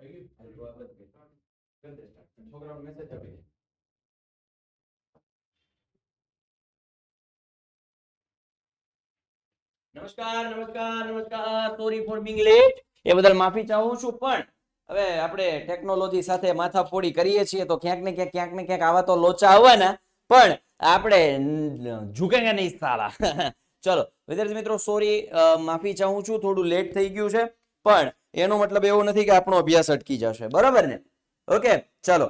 નમસ્કાર નમસ્કાર નમસ્કાર સોરી ફોર બિંગ લેટ એ બદલ માફી ચાહું છું પણ હવે આપણે ટેકનોલોજી સાથે માથા ફોડી કરીએ છીએ તો ક્યાંક ને ક્યાંક ક્યાંક ને ક્યાંક આવા તો લોચા આવવાના પણ આપણે ઝૂકેંગે નહીં સાલા ચલો વિદ્યાર્થી મિત્રો સોરી માફી ચાહું છું થોડું લેટ થઈ ગયું છે પણ એનો મતલબ એવો નથી કે આપણો અભ્યાસ અટકી જશે બરાબર ને ઓકે ચાલો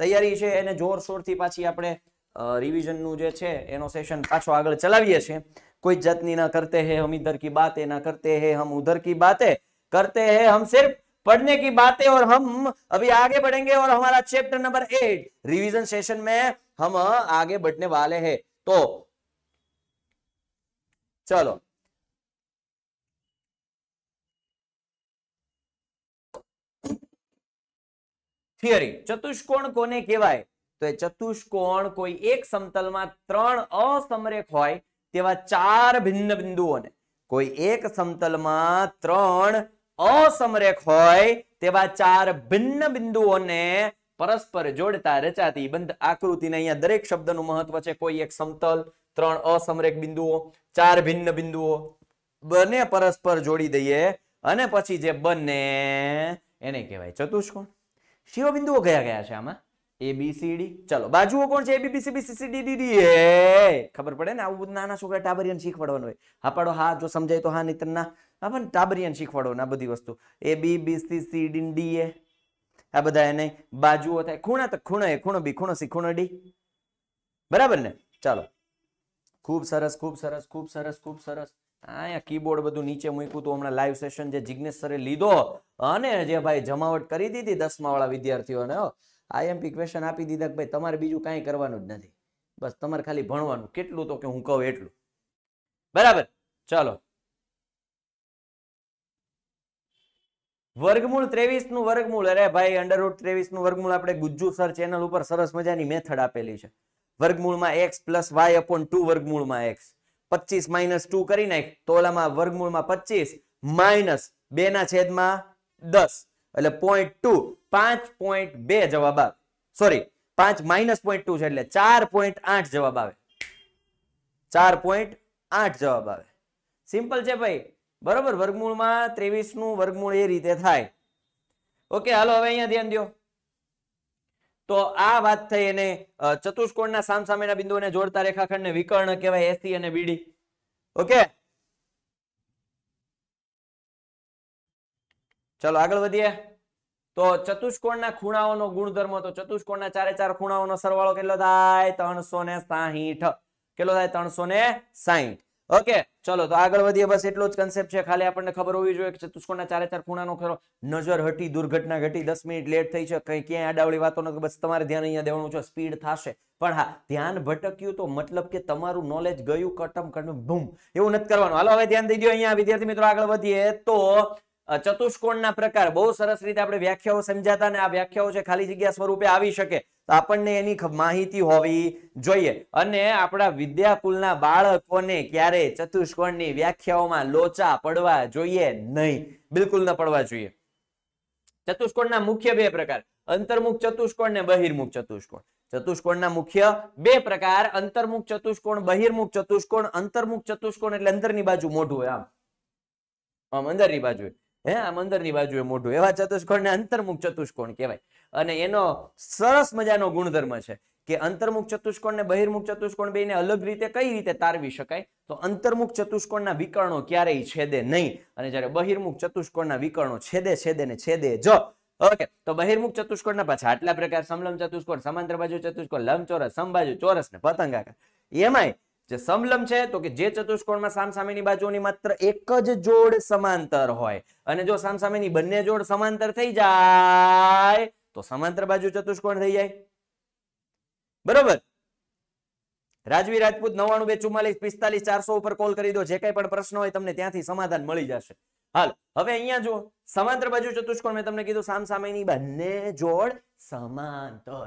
તૈયારી છે એને જોરશોરથી પાછી આપણે રિવિઝનનું જે છે એનો સેશન પાછો આગળ ચલાવીએ છીએ કોઈ જાતની ના કરતે હે હમ ઇધર કી બાતે ના કરતે હે હમ ઉધર કી બાતે કરતે હે હમ સિર્ફ पढ़ने की बातें और हम अभी आगे बढ़ेंगे और हमारा chapter number eight revision session में हम आगे बढ़ने वाले हैं तो થિયરી ચતુષ્કોણ કોને કહેવાય તો એ ચતુષ્કોણ કોઈ એક સમતલમાં ત્રણ અસમરેખ હોય તેવા ચાર ભિન્ન બિંદુઓને કોઈ એક સમતલમાં ત્રણ અસમરેખ હોય તેવા ચાર ભિન્ન બિંદુઓને પરસ્પર જોડતા રચાતી બંધ આકૃતિને અહીંયા દરેક શબ્દનું મહત્વ છે કોઈ એક સમતલ ત્રણ અસમરેખ બિંદુઓ ચાર ભિન્ન બિંદુઓ બંને પરસ્પર જોડી દઈએ અને પછી જે બંને એને કહેવાય ચતુષ્કોણ શિવબિંદુઓ કયા કયા છે આમાં એ બી સી ડી ચલો બાજુઓ કોણ છે A B C B C D D D ખબર પડે ને આવું બધું નાના છોકરા ટાબરિયન શીખવાડવાનું હોય હા પાડો હા જો સમજાય તો હા નહીં તને હા પણ ટાબરિયન શીખવાડો આ બધી વસ્તુ A B B C C D D A આ બધા એને બાજુઓ થાય ખૂણા તો ખૂણો એ ખૂણો બી ખૂણો સી ખૂણો ડી બરાબર ને ચાલો ખૂબ સરસ ખૂબ સરસ ખૂબ સરસ ખૂબ સરસ અહીંયા કીબોર્ડ બધું નીચે મૂક્યું હતું હમણાં લાઈવ સેશન જે જિજ્ઞેશ સરે લીધો અને જે ભાઈ જમાવટ કરી દીધી દસમા વાળા વિદ્યાર્થીઓને આઈએમપી ક્વેશ્ચન આપી દીધા કે ભાઈ તમારે બીજું કાંઈ કરવાનું જ નથી બસ તમારે ખાલી ભણવાનું કેટલું તો કે હું કહું એટલું બરાબર ચલો વર્ગમૂળ ત્રેવીસ નું વર્ગમૂળ અરે ભાઈ અંડરવુડ ત્રેવીસ નું વર્ગમૂળ આપણે ગુજ્જુ સર ચેનલ ઉપર સરસ મજાની મેથડ આપેલી છે વર્ગમૂળમાં x plus y upon two વર્ગમૂળમાં એક્સ પચીસ માઇનસ ટુ કરી નાખ તોલામાં વર્ગમૂળમાં પચીસ માઇનસ બે ના છેદમાં દસ એટલે પોઈન્ટ ટુ પાંચ પોઈન્ટ બે જવાબ આવે સોરી પાંચ માઇનસ પોઈન્ટ ટુ છે એટલે ચાર પોઈન્ટ આઠ જવાબ આવે ચાર પોઈન્ટ આઠ જવાબ આવે સિમ્પલ છે ભાઈ બરોબર વર્ગમૂળમાં ત્રેવીસ નું વર્ગમૂળ એ રીતે થાય ઓકે હાલો હવે અહીંયા ધ્યાન દો તો આ વાત થઈ એને ચતુષ્કોણના સામસામેના બિંદુઓને જોડતા રેખાખંડને વિકર્ણ કહેવાય એસી અને બીડી ઓકે ચલો આગળ વધીએ તો ચતુષ્કોણના ખૂણાઓનો ગુણધર્મ તો ચતુષ્કોણના ચારે ચાર ખૂણાઓનો સરવાળો કેટલો થાય ત્રણસો ને સાહીઠ કેટલો થાય ત્રણસો ને સાહીઠ ઓકે ચલો તો આગળ વધીએ બસ એટલો જ કન્સેપ્ટ છે ખાલી આપણને ખબર હોવી જોઈએ કે ચતુષ્કોણના ચારે ચાર ખૂણાનો ખરો નજર હટી દુર્ઘટના ઘટી દસ મિનિટ લેટ થઈ છે કઈ ક્યાંય આડાવળી વાતો નથી બસ તમારે ધ્યાન અહીંયા દેવાનું છે સ્પીડ થશે પણ હા ધ્યાન ભટક્યું તો મતલબ કે તમારું નોલેજ ગયું કટમ કટમ બૂમ એવું નથી કરવાનું હાલો હવે ધ્યાન દઈ દો અહીંયા વિદ્યાર્થી મિત્રો આગળ વધીએ તો ચતુષ્કોણના પ્રકાર બહુ સરસ રીતે આપણે વ્યાખ્યાઓ સમજાતા અને આ વ્યાખ્યાઓ છે ખાલી જગ્યા સ્વરૂપે આવી શકે તો આપણને એની માહિતી હોવી જોઈએ અને આપણા વિદ્યાકુલના બાળકોને ક્યારે ચતુષ્કોણની વ્યાખ્યાઓમાં લોચા પડવા જોઈએ નહીં બિલકુલ ન પડવા જોઈએ ચતુષ્કોણના મુખ્ય બે પ્રકાર અંતર્મુખ ચતુષ્કોણ ને બહિર્મુખ ચતુષ્કોણ ચતુષ્કોણના મુખ્ય બે પ્રકાર અંતર્મુખ ચતુષ્કોણ બહિર્મુખ ચતુષ્કોણ અંતર્મુખ ચતુષ્કોણ એટલે અંદરની બાજુ મોઢું હોય આમ આમ અંદરની બાજુ હે આમ અંદરની બાજુએ મોઢું એવા ચતુષ્કોણને અંતર્મુખ ચતુષ્કોણ કહેવાય અને એનો સરસ મજાનો ગુણધર્મ છે કે અંતર્મુખ ચતુષ્કોણ ને બહિર્મુખ ચતુષ્કોણ બેને અલગ રીતે કઈ રીતે તારવી શકાય તો અંતર્મુખ ચતુષ્કોણના વિકર્ણો ક્યારેય છેદે નહીં અને જયારે બહિર્મુખ ચતુષ્કોણ ના વિકર્ણો છેદે છેદે ને છેદે જ ઓકે તો બહિર્મુખ ચતુષ્કોણના પાછા આટલા પ્રકાર સમલમ ચતુષ્કોણ સમાંતર બાજુ ચતુષ્કોણ લંબચોરસ સમબાજુ ચોરસ ને પતંગાકાર એમાંય જે સમલંબ છે તો કે જે ચતુષ્કોણમાં સામસામેની બાજુઓની માત્ર એક જ જોડ સમાંતર હોય અને જો સામસામેની બંને જોડ સમાંતર થઈ જાય તો સમાંતર બાજુ ચતુષ્કોણ થઈ જાય બરોબર રાજવી રાજપૂત નવાણું બે ચુમ્માલીસ પિસ્તાલીસ ચારસો ઉપર કોલ કરી દો જે કઈ પણ પ્રશ્ન હોય તમને ત્યાંથી સમાધાન મળી જશે હાલ હવે અહીંયા જો સમાંતર બાજુ ચતુષ્કોણ મેં તમને કીધું સામ સામેની બંને જોડ સમાંતર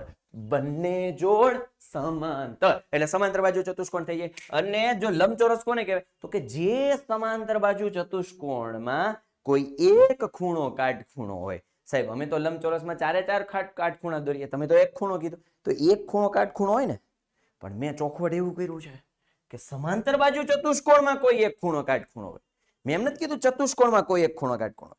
બંને જોડ સમાંતર એટલે સમાંતર બાજુ ચતુષ્કોણ થઈ જાય અને જો લંબચોરસ કોને કહેવાય તો કે જે સમાંતર બાજુ ચતુષ્કોણમાં કોઈ એક ખૂણો કાટખૂણો હોય સાહેબ અમે તો લંબચોરસમાં ચારે ચાર ખાટ કાટખૂણા દોરીએ તમે તો એક ખૂણો કીધું તો એક ખૂણો કાટખૂણો હોય ને પણ મેં ચોખવટ એવું કર્યું છે કે સમાંતર બાજુ ચતુષ્કોણમાં કોઈ એક ખૂણો કાટખૂણો હોય મેં એમ નથી કીધું ચતુષ્કોણમાં કોઈ એક ખૂણો કાટખૂણો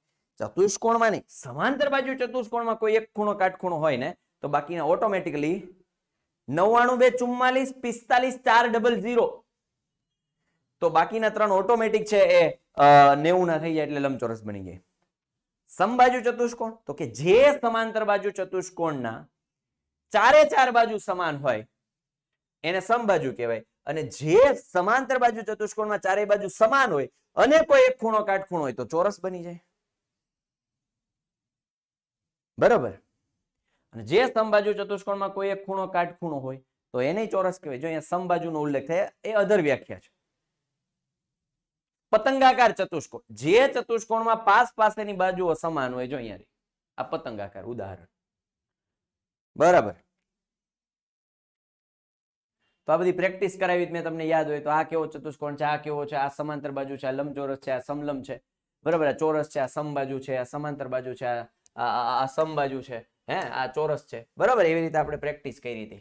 ચતુષ્કોણમાં નહીં સમાંતર બાજુ ચતુષ્કોણમાં કોઈ એક ખૂણો કાટખૂણો હોય ને તો બાકીના ઓટોમેટિકલી નવ્વાણું બે ચુમ્માલીસ પિસ્તાલીસ ચાર ડબલ ઝીરો તો બાકીના ત્રણ ઓટોમેટિક છે એ નેવું ના થઈ જાય એટલે લંબચોરસ બની જાય સમબાજુ ચતુષ્કોણ તો કે જે સમાંતર બાજુ ચતુષ્કોણના ચારે ચાર બાજુ સમાન હોય એને સમબાજુ કહેવાય અને જે સમાંતર બાજુ ચતુષ્કોણમાં ચારેય બાજુ સમાન હોય અને કોઈ એક ખૂણો કાટખૂણો હોય તો ચોરસ બની જાય બરાબર અને જે સમબાજુ ચતુષ્કોણમાં કોઈ એક ખૂણો કાટખૂણો હોય તો એને ચોરસ કહેવાય જો અહીંયા સમબાજુનો ઉલ્લેખ થાય એ અધર વ્યાખ્યા છે પતંગાકાર ચતુષ્કોણ જે ચતુષ્કોણમાં પાસ પાસેની બાજુઓ સમાન હોય જો અહીંયા આ પતંગાકાર ઉદાહરણ બરાબર તો આ બધી પ્રેક્ટિસ કરાવી મેં તમને યાદ હોય તો આ કેવો ચતુષ્કોણ છે આ કેવો છે આ સમાંતર બાજુ છે આ લંબચોરસ છે આ સમલમ છે બરાબર આ ચોરસ છે આ સમ બાજુ છે આ સમાંતર બાજુ છે આ સમ બાજુ છે હે આ ચોરસ છે બરાબર એવી રીતે આપણે પ્રેક્ટિસ કરી હતી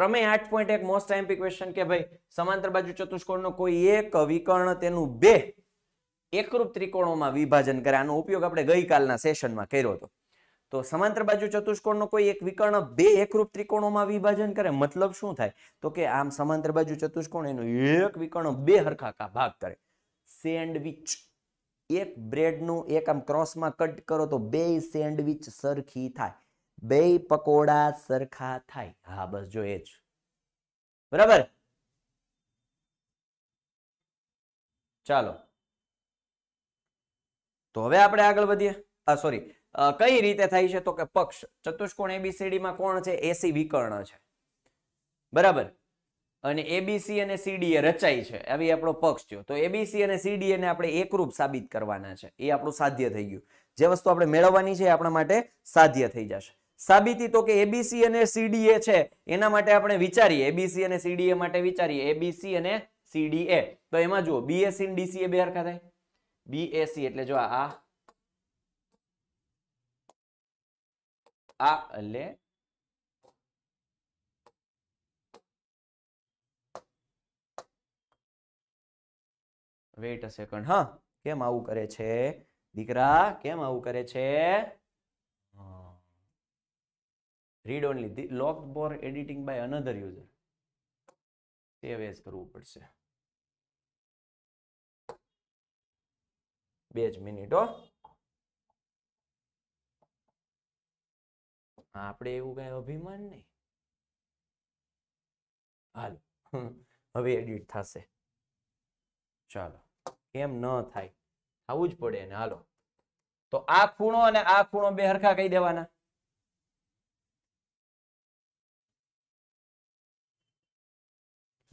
પ્રમેય આઠ પોઈન્ટ એક મોસ્ટ ટાઈમ્પી ક્વેશ્ચન કે ભાઈ સમાંતર બાજુ ચતુષ્કોણનો કોઈ એક વિકર્ણ તેનું બે એકરૂપ ત્રિકોણોમાં વિભાજન કરે આનો ઉપયોગ આપણે ગઈકાલના સેશનમાં કર્યો હતો તો સમાંતર બાજુ ચતુષ્કોણનો કોઈ એક વિકર્ણ બે એકરૂપ ત્રિકોણોમાં વિભાજન કરે મતલબ શું થાય તો કે આમ સમાંતર બાજુ ચતુષ્કોણ એનો એક વિકર્ણ બે હરખાકા ભાગ કરે સેન્ડવિચ એક બ્રેડનું એક આમ ક્રોસમાં કટ કરો તો બે સેન્ડવિચ સરખી થાય બે પકોડા સરખા થાય હા બસ જો એ જ બરાબર ચાલો તો હવે આપણે આગળ વધીએ આ સોરી કઈ રીતે થાય છે તો કે પક્ષ ચતુષ્કોણ એબીસીડીમાં કોણ છે એસી વિકર્ણ છે બરાબર અને એબીસી અને સીડી એ રચાય છે આવી આપણો પક્ષ થયો તો એબીસી અને સીડી એને આપણે એકરૂપ સાબિત કરવાના છે એ આપણું સાધ્ય થઈ ગયું જે વસ્તુ આપણે મેળવવાની છે એ આપણા માટે સાધ્ય થઈ જશે સાબિતી તો કે એબીસી અને સીડીએ છે એના માટે આપણે વિચારીએ એબીસી અને સીડીએ માટે વિચારીએ એબીસી અને સીડીએ તો એમાં જુઓ બીએસી ડીસી એ બે હરખા થાય બીએસી એટલે જો આ આ એટલે વેઇટ અ સેકન્ડ હા કેમ આવું કરે છે દીકરા કેમ આવું કરે છે read only lock for editing by another user save as કરવું પડશે બે જ મિનિટ હો આપણે એવું કઈ અભિમાન નહી હાલો હવે એડિટ થશે ચાલો કેમ ન થાય થવું જ પડે ને હાલો તો આ ખૂણો અને આ ખૂણો બે હરખા કહી દેવાના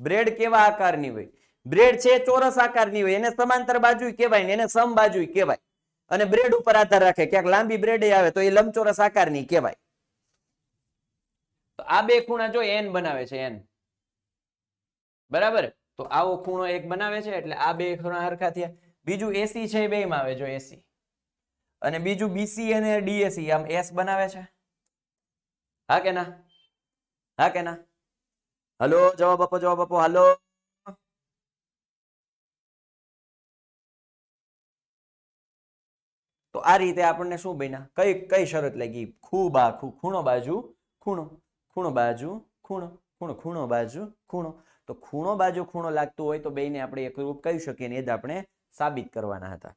બ્રેડ કેવા આકારની હોય બ્રેડ છે ચોરસ આકારની હોય એને સમાંતર બાજુ કહેવાય ને એને સમ બાજુ કહેવાય અને બ્રેડ ઉપર આધાર રાખે ક્યાંક લાંબી બ્રેડ આવે તો એ લંબચોરસ આકારની કહેવાય તો આ બે ખૂણા જો એન બનાવે છે એન બરાબર તો આવો ખૂણો એક બનાવે છે એટલે આ બે ખૂણા હરખા થયા બીજું એસી છે બે માં આવે જો એસી અને બીજું બીસી અને ડીએસી આમ એસ બનાવે છે હા કે ના હા કે ના હલો જવાબ આપો જવાબ આપો હાલો તો આ રીતે આપણને શું બન્યા કઈ કઈ શરત લાગી ખૂબ આ ખૂણો બાજુ ખૂણો ખૂણો બાજુ ખૂણો ખૂણો ખૂણો બાજુ ખૂણો તો ખૂણો બાજુ ખૂણો લાગતું હોય તો બેને આપણે એકરૂપ કહી શકીએ ને એ જ આપણે સાબિત કરવાના હતા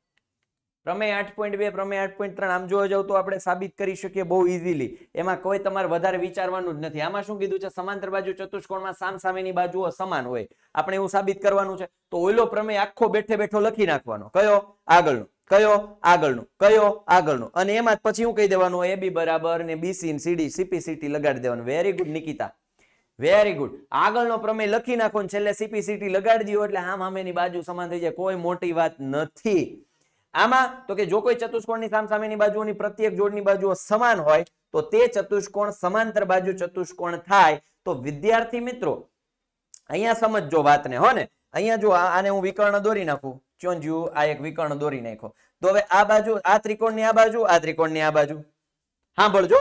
પ્રમેય આઠ પોઈન્ટ બે પ્રમેય આઠ પોઈન્ટ ત્રણ આમ જોવા જાવ તો આપણે સાબિત કરી શકીએ બહુ ઇઝીલી એમાં કોઈ તમારે વધારે વિચારવાનું જ નથી આમાં શું કીધું છે સમાંતર બાજુ ચતુષ્કોણમાં સામ સામેની બાજુઓ સમાન હોય આપણે એવું સાબિત કરવાનું છે તો ઓઈલો પ્રમેય આખો બેઠે બેઠો લખી નાખવાનો કયો આગળનો કયો આગળનું કયો આગળનું અને એમાં પછી હું કહી દેવાનું એ બી બરાબર ને બીસી સીડી સીપી સીટી લગાડી દેવાનું very good Nikita very good આગળનો પ્રમેય લખી નાખો ને છેલ્લે સીપી સીટી લગાડી દો એટલે આમ આમેની બાજુ સમાન થઈ જાય કોઈ મોટી વાત નથી આમાં તો કે જો કોઈ ચતુષ્કોણ ની સામસામેની બાજુઓની પ્રત્યેક જોડની બાજુઓ સમાન હોય તો તે ચતુષ્કોણ સમાંતર બાજુ ચતુષ્કોણ થાય તો વિદ્યાર્થી મિત્રો અહીંયા સમજજો વાતને હો ને અહીંયા જો આને હું વિકર્ણ દોરી નાખું ચોંજ્યું આ એક વિકર્ણ દોરી નાખ્યો તો હવે આ બાજુ આ ત્રિકોણની આ બાજુ આ ત્રિકોણની આ બાજુ સાંભળજો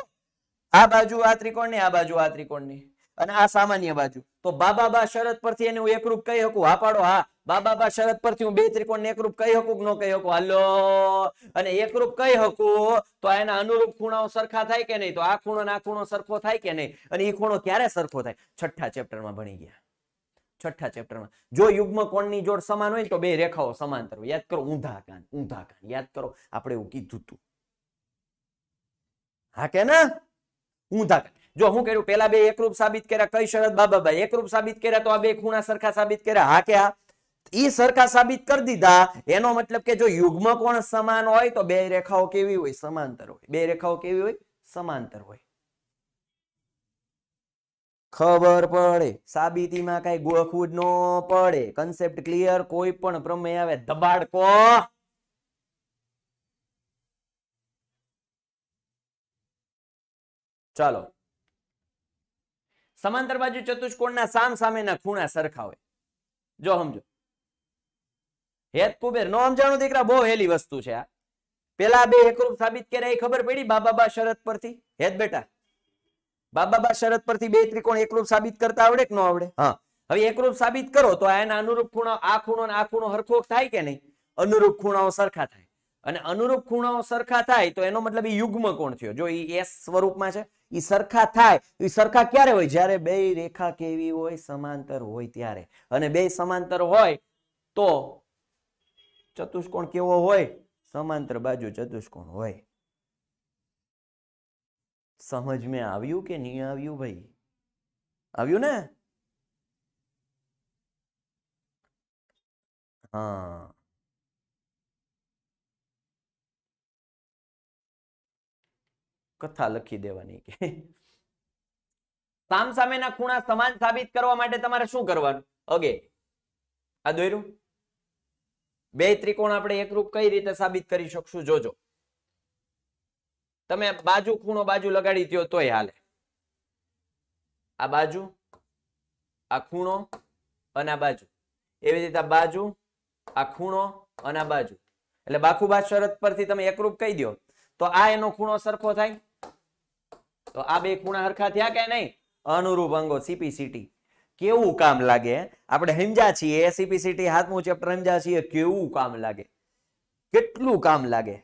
આ બાજુ આ ત્રિકોણની આ બાજુ આ ત્રિકોણની અને આ સામાન્ય બાજુ તો બાબા બા શરત પરથી એને હું એકરૂપ કહી શકું હા પાડો હા બાબા બા શરત પરથી હું બે ત્રિકોણ એકરૂપ કહી શકું કે ન કહી શકું હાલો અને એકરૂપ કહી શકું તો એના અનુરૂપ ખૂણાઓ સરખા થાય કે નહીં તો આ ખૂણો આ ખૂણો સરખો થાય કે નહીં અને એ ખૂણો ક્યારે સરખો થાય છઠ્ઠા ચેપ્ટરમાં ભણી ગયા છઠ્ઠા ચેપ્ટરમાં જો યુગ્મ કોણની જોડ સમાન હોય તો બે રેખાઓ સમાંતર યાદ કરો ઊંધા કાન ઊંધા કાન યાદ કરો આપણે એવું કીધું હતું હા કે ના ઊંધા કાન જો હું કર્યું પેલા બે એકરૂપ સાબિત કર્યા કઈ શરત બાબાભાઈ એકરૂપ સાબિત કર્યા તો આ બે ખૂણા સરખા સાબિત કર્યા હા કે હા ઈ સરખા સાબિત કરી દીધા એનો મતલબ કે જો યુગ્મ કોણ સમાન હોય તો બે રેખાઓ કેવી હોય સમાંતર હોય બે રેખાઓ કેવી હોય સમાંતર હોય ખબર પડે સાબિતીમાં કઈ ગોખવું ન પડે કન્સેપ્ટ ક્લિયર કોઈ પણ પ્રમેય આવે ધબાડકો ચાલો સમાંતર બાજુ ચતુષ્કોણના સામ સામેના ખૂણા સરખા હોય જો સમજો હેત કુબેર નો સમજાણું દીકરા બહુ હેલી વસ્તુ છે આ પેલા બે એકરૂપ સાબિત કર્યા એ ખબર પડી બાબા બા શરત પરથી હેત બેટા બાબા બા શરત પરથી બે ત્રિકોણ એકરૂપ સાબિત કરતા આવડે કે ન આવડે હા હવે એકરૂપ સાબિત કરો તો એના અનુરૂપ ખૂણો આ ખૂણો આ ખૂણો હરખો થાય કે નહીં અનુરૂપ ખૂણાઓ સરખા થાય અને અનુરૂપ ખૂણાઓ સરખા થાય તો એનો મતલબ એ યુગ્મ કોણ થયો જો એ એસ સ્વરૂપમાં છે એ સરખા થાય એ સરખા ક્યારે હોય જ્યારે બે રેખા કેવી હોય સમાંતર હોય ત્યારે અને બે સમાંતર હોય તો ચતુષ્કોણ કેવો હોય સમાંતર બાજુ ચતુષ્કોણ હોય સમજ મેં આવ્યું કે નહીં આવ્યું ભાઈ આવ્યું ને હા કથા લખી દેવાની કે સામ સામેના ખૂણા સમાન સાબિત કરવા માટે તમારે શું કરવાનું ઓકે આ દોર્યું બે ત્રિકોણ આપણે એકરૂપ કઈ રીતે સાબિત કરી શકશું જોજો તમે બાજુ ખૂણો બાજુ લગાડી દો તોય હાલે આ બાજુ આ ખૂણો અને આ બાજુ એવી રીતે આ બાજુ આ ખૂણો અને આ બાજુ એટલે બાખુબા શરત પરથી તમે એકરૂપ કહી દો તો આ એનો ખૂણો સરખો થાય તો આ બે ખૂણા હરખા થયા કે નહીં અનુરૂપ અંગો સીપીસીટી કેવું કામ લાગે આપણે હિંજા છીએ સીપીસીટી હાથમું ચેપ્ટર સમજ્યા છીએ કેવું કામ લાગે કેટલું કામ લાગે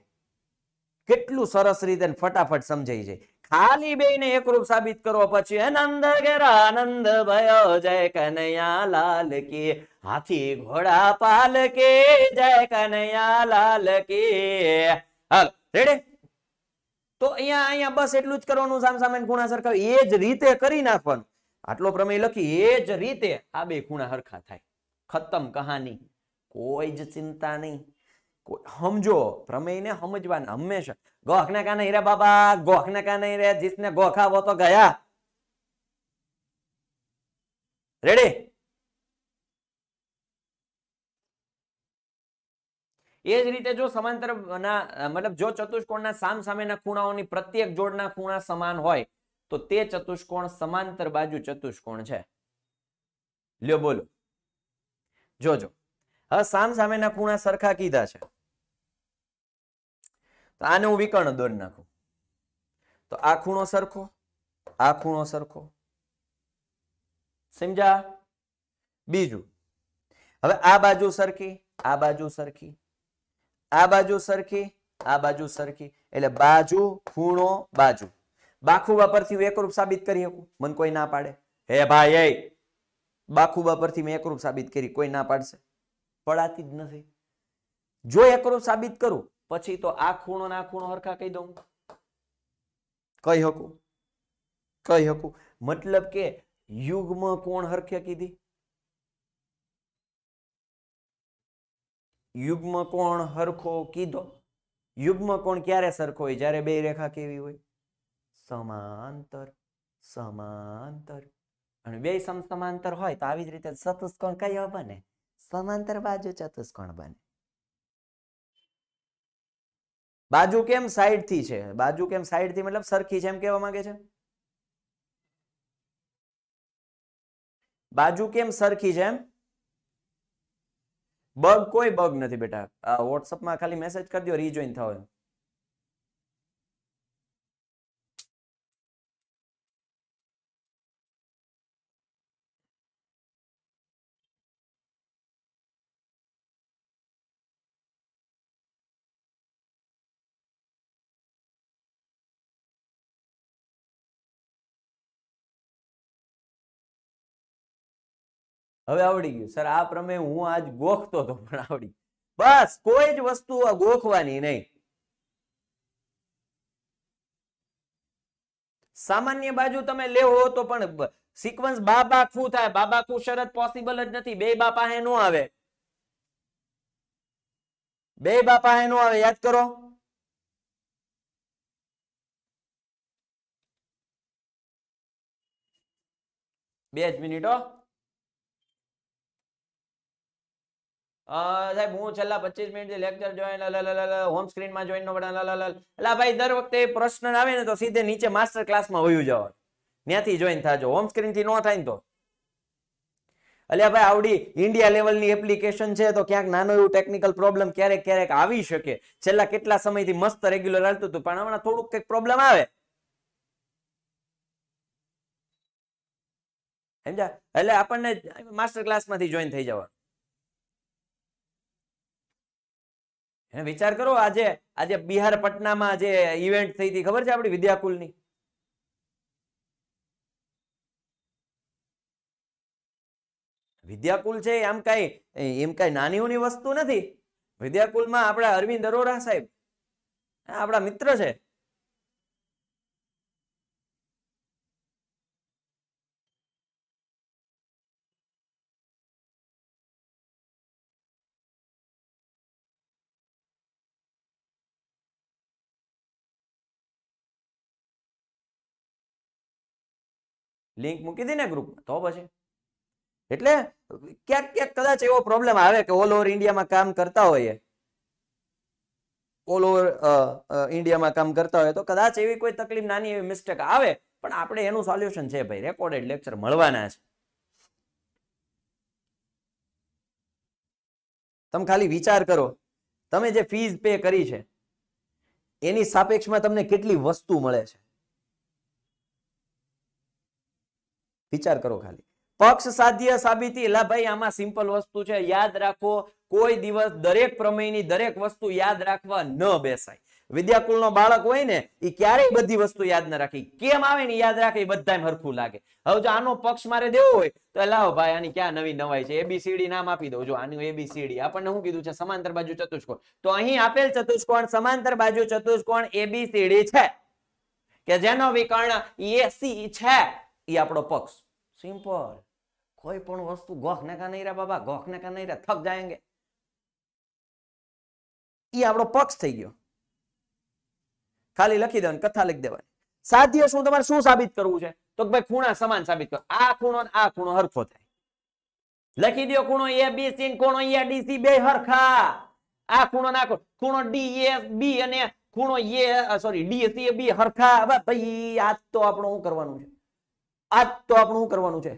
કેટલું સરસ રીતે ફટાફટ સમજાઈ જાય ખાલી બે ને એકરૂપ સાબિત કરો પછી આનંદ ઘેરા આનંદ ભયો જય કનૈયા લાલ કે હાથી ઘોડા પાલ કે જય કનૈયા લાલ કે હાલ રેડે તો અહીંયા અહીંયા બસ એટલું જ કરવાનું સામ સામે ખૂણા સરખા એ જ રીતે કરી નાખવાનું આટલો પ્રમેય લખી એ જ રીતે આ બે ખૂણા સરખા થાય ખતમ કહાની કોઈ જ ચિંતા નહીં સમજો પ્રમેયને સમજવાના હંમેશા ગોખના કાને હીરા બાબા ગોખના કાને હીરે જીસને ગોખાવો તો ગયા રેડી એ જ રીતે જો સમાંતર ના મતલબ જો ચતુષ્કોણના સામ સામેના ખૂણાઓની પ્રત્યેક જોડના ખૂણા સમાન હોય તો તે ચતુષ્કોણ સમાંતર બાજુ ચતુષ્કોણ છે લ્યો બોલો જોજો હવે સામ સામેના ખૂણા સરખા કીધા છે તો આને હું વિકર્ણ દોરી નાખું તો આ ખૂણો સરખો આ ખૂણો સરખો સમજા બીજું હવે આ બાજુ સરખી આ બાજુ સરખી આ બાજુ સરખી આ બાજુ સરખી એટલે બાજુ ખૂણો બાજુ બાખુબા પરથી હું એકરૂપ સાબિત કરી શકું મને કોઈ ના પાડે હે ભાઈ એ બાખુબા પરથી મેં એકરૂપ સાબિત કરી કોઈ ના પાડશે પડાતી જ નથી જો એકરૂપ સાબિત કરું પછી તો આ ખૂણો ના ખૂણો હરખા કહી દઉં કહી હકું કહી હકું મતલબ કે યુગ્મ કોણ હરખે કીધી યુગ્મ કોણ હરખો કીધો યુગ્મ કોણ ક્યારે સરખો હોય જ્યારે બે રેખા કેવી હોય સમાંતર સમાંતર અને બે સમ સમાંતર હોય તો આવી જ રીતે ચતુષ્કોણ કયો બને સમાંતર બાજુ ચતુષ્કોણ બને બાજુ કેમ સાઈડથી છે બાજુ કેમ સાઈડથી મતલબ સરખી છે એમ કેવા માંગે છે બાજુ કેમ સરખી છે એમ બગ કોઈ બગ નથી બેટા વોટ્સઅપમાં ખાલી મેસેજ કરી દો રીજોઈન થયો હવે આવડી ગયું સર આ પ્રમેય હું આજ ગોખતો હતો પણ આવડી બસ કોઈ જ વસ્તુ ગોખવાની નહીં સામાન્ય બાજુ તમે લેવો તો પણ સિક્વન્સ બાબા ખું થાય બાબા ખું શરત પોસિબલ જ નથી બે બાપા પાસે નો આવે બે બા પાસે નો આવે યાદ કરો બે જ મિનિટો સાહેબ હું છેલ્લા પચીસ મિનિટથી લેક્ચર જોઈન હોમ સ્ક્રીનમાં જોઈન એટલે ભાઈ દર વખતે પ્રશ્ન આવે ને તો સીધે નીચે માસ્ટર ક્લાસમાં વયું જવા ત્યાંથી જોઈન થાજો હોમ સ્ક્રીનથી ન થાય તો અલ્યા ભાઈ આવડી ઇન્ડિયા લેવલની એપ્લિકેશન છે તો ક્યાંક નાનો એવું ટેકનિકલ પ્રોબ્લેમ ક્યારેક ક્યારેક આવી શકે છેલ્લા કેટલા સમયથી મસ્ત રેગ્યુલર હાલતું હતું પણ હમણાં થોડુંક કંઈક પ્રોબ્લેમ આવે સમજા એટલે આપણને માસ્ટર ક્લાસમાંથી જોઈન થઈ જવાનું એને વિચાર કરો આજે આજે બિહાર પટનામાં જે ઇવેન્ટ થઈ હતી ખબર છે આપણી વિદ્યાકુલની વિદ્યાકુલ છે આમ કાંઈ એમ કાંઈ નાનીઓની વસ્તુ નથી વિદ્યાકુલમાં આપણા અરવિંદ અરોરા સાહેબ આપણા મિત્ર છે લિંક મૂકી હતી ને ગ્રુપમાં તો પછી એટલે ક્યાંક ક્યાંક કદાચ એવો પ્રોબ્લેમ આવે કે ઓલ ઓવર ઇન્ડિયામાં કામ કરતા હોઈએ ઓલ ઓવર ઇન્ડિયામાં કામ કરતા હોય તો કદાચ એવી કોઈ તકલીફ નાની એવી મિસ્ટેક આવે પણ આપણે એનું સોલ્યુશન છે ભાઈ રેકોર્ડેડ લેક્ચર મળવાના છે તમે ખાલી વિચાર કરો તમે જે ફીસ પે કરી છે એની સાપેક્ષમાં તમને કેટલી વસ્તુ મળે છે વિચાર કરો ખાલી પક્ષ સાધ્ય સાબિતી લા ભાઈ આમાં સિમ્પલ વસ્તુ છે યાદ રાખો કોઈ દિવસ દરેક પ્રમેયની દરેક વસ્તુ યાદ રાખવા ન બેસાય વિદ્યાકુળનો બાળક હોય ને એ ક્યારેય બધી વસ્તુ યાદ ન રાખી કેમ આવે ને યાદ રાખે એ બધા હરખું લાગે હવે જો આનો પક્ષ મારે દેવો હોય તો લાવો ભાઈ આની ક્યાં નવી નવાઈ છે એબીસીડી નામ આપી દઉં જો આનું એબીસીડી આપણને શું કીધું છે સમાંતર બાજુ ચતુષ્કોણ તો અહીં આપેલ ચતુષ્કોણ સમાંતર બાજુ ચતુષ્કોણ એબીસીડી છે કે જેનો વિકર્ણ એ e સી e છે એ આપણો પક્ષ સિમ્પલ કોઈ પણ વસ્તુ ગોખને કા નહીં રહ્યા બાબા ગોખને કા નહીં રહ્યા થક જાયંગે એ આપણો પક્ષ થઈ ગયો ખાલી લખી દેવાની કથા લખી દેવાની સાધ્ય શું તમારે શું સાબિત કરવું છે તો ભાઈ ખૂણા સમાન સાબિત કરો આ ખૂણો આ ખૂણો હરખો થાય લખી દો ખૂણો એ બી સી ખૂણો એ ડી સી બે હરખા આ ખૂણો નાખો ખૂણો ડી એ બી અને ખૂણો A sorry D C B હરખા ભાઈ આજ તો આપણો શું કરવાનું છે मगज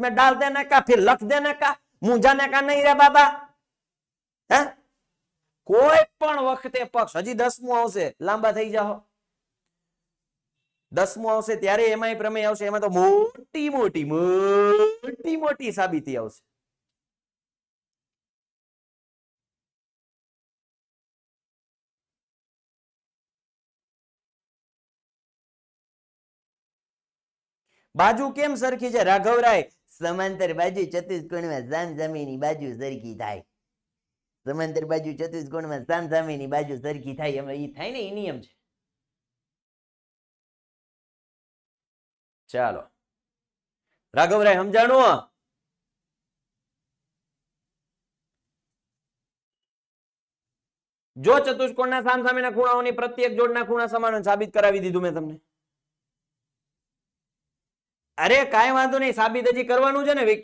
में डाल देने का फिर लख देने का मुंह जाने का नहीं रे बाबा है? कोई वक्त पक्ष हजी दसमु आवश्य लांबा थी जाओ दसमु आवश्य तेरे एम प्रमेय आम तो मोटी मोटी मोटी मोटी साबिती आवश्यक બાજુ કેમ સરખી છે રાઘવરાય સમાંતર બાજુ ચતુષ્કોણમાં સામસામેની બાજુ સરખી થાય સમાંતર બાજુ ચતુષ્કોણમાં સામસામેની બાજુ સરખી થાય એમ એ થાય ને એ નિયમ છે ચાલો રાઘવરાય સમજાણું જો ચતુષ્કોણના સામસામેના ખૂણાઓની પ્રત્યેક જોડના ખૂણા સમાન સાબિત કરાવી દીધું મેં તમને અરે કાંઈ વાંધો નહીં સાબિત હજી કરવાનું છે ને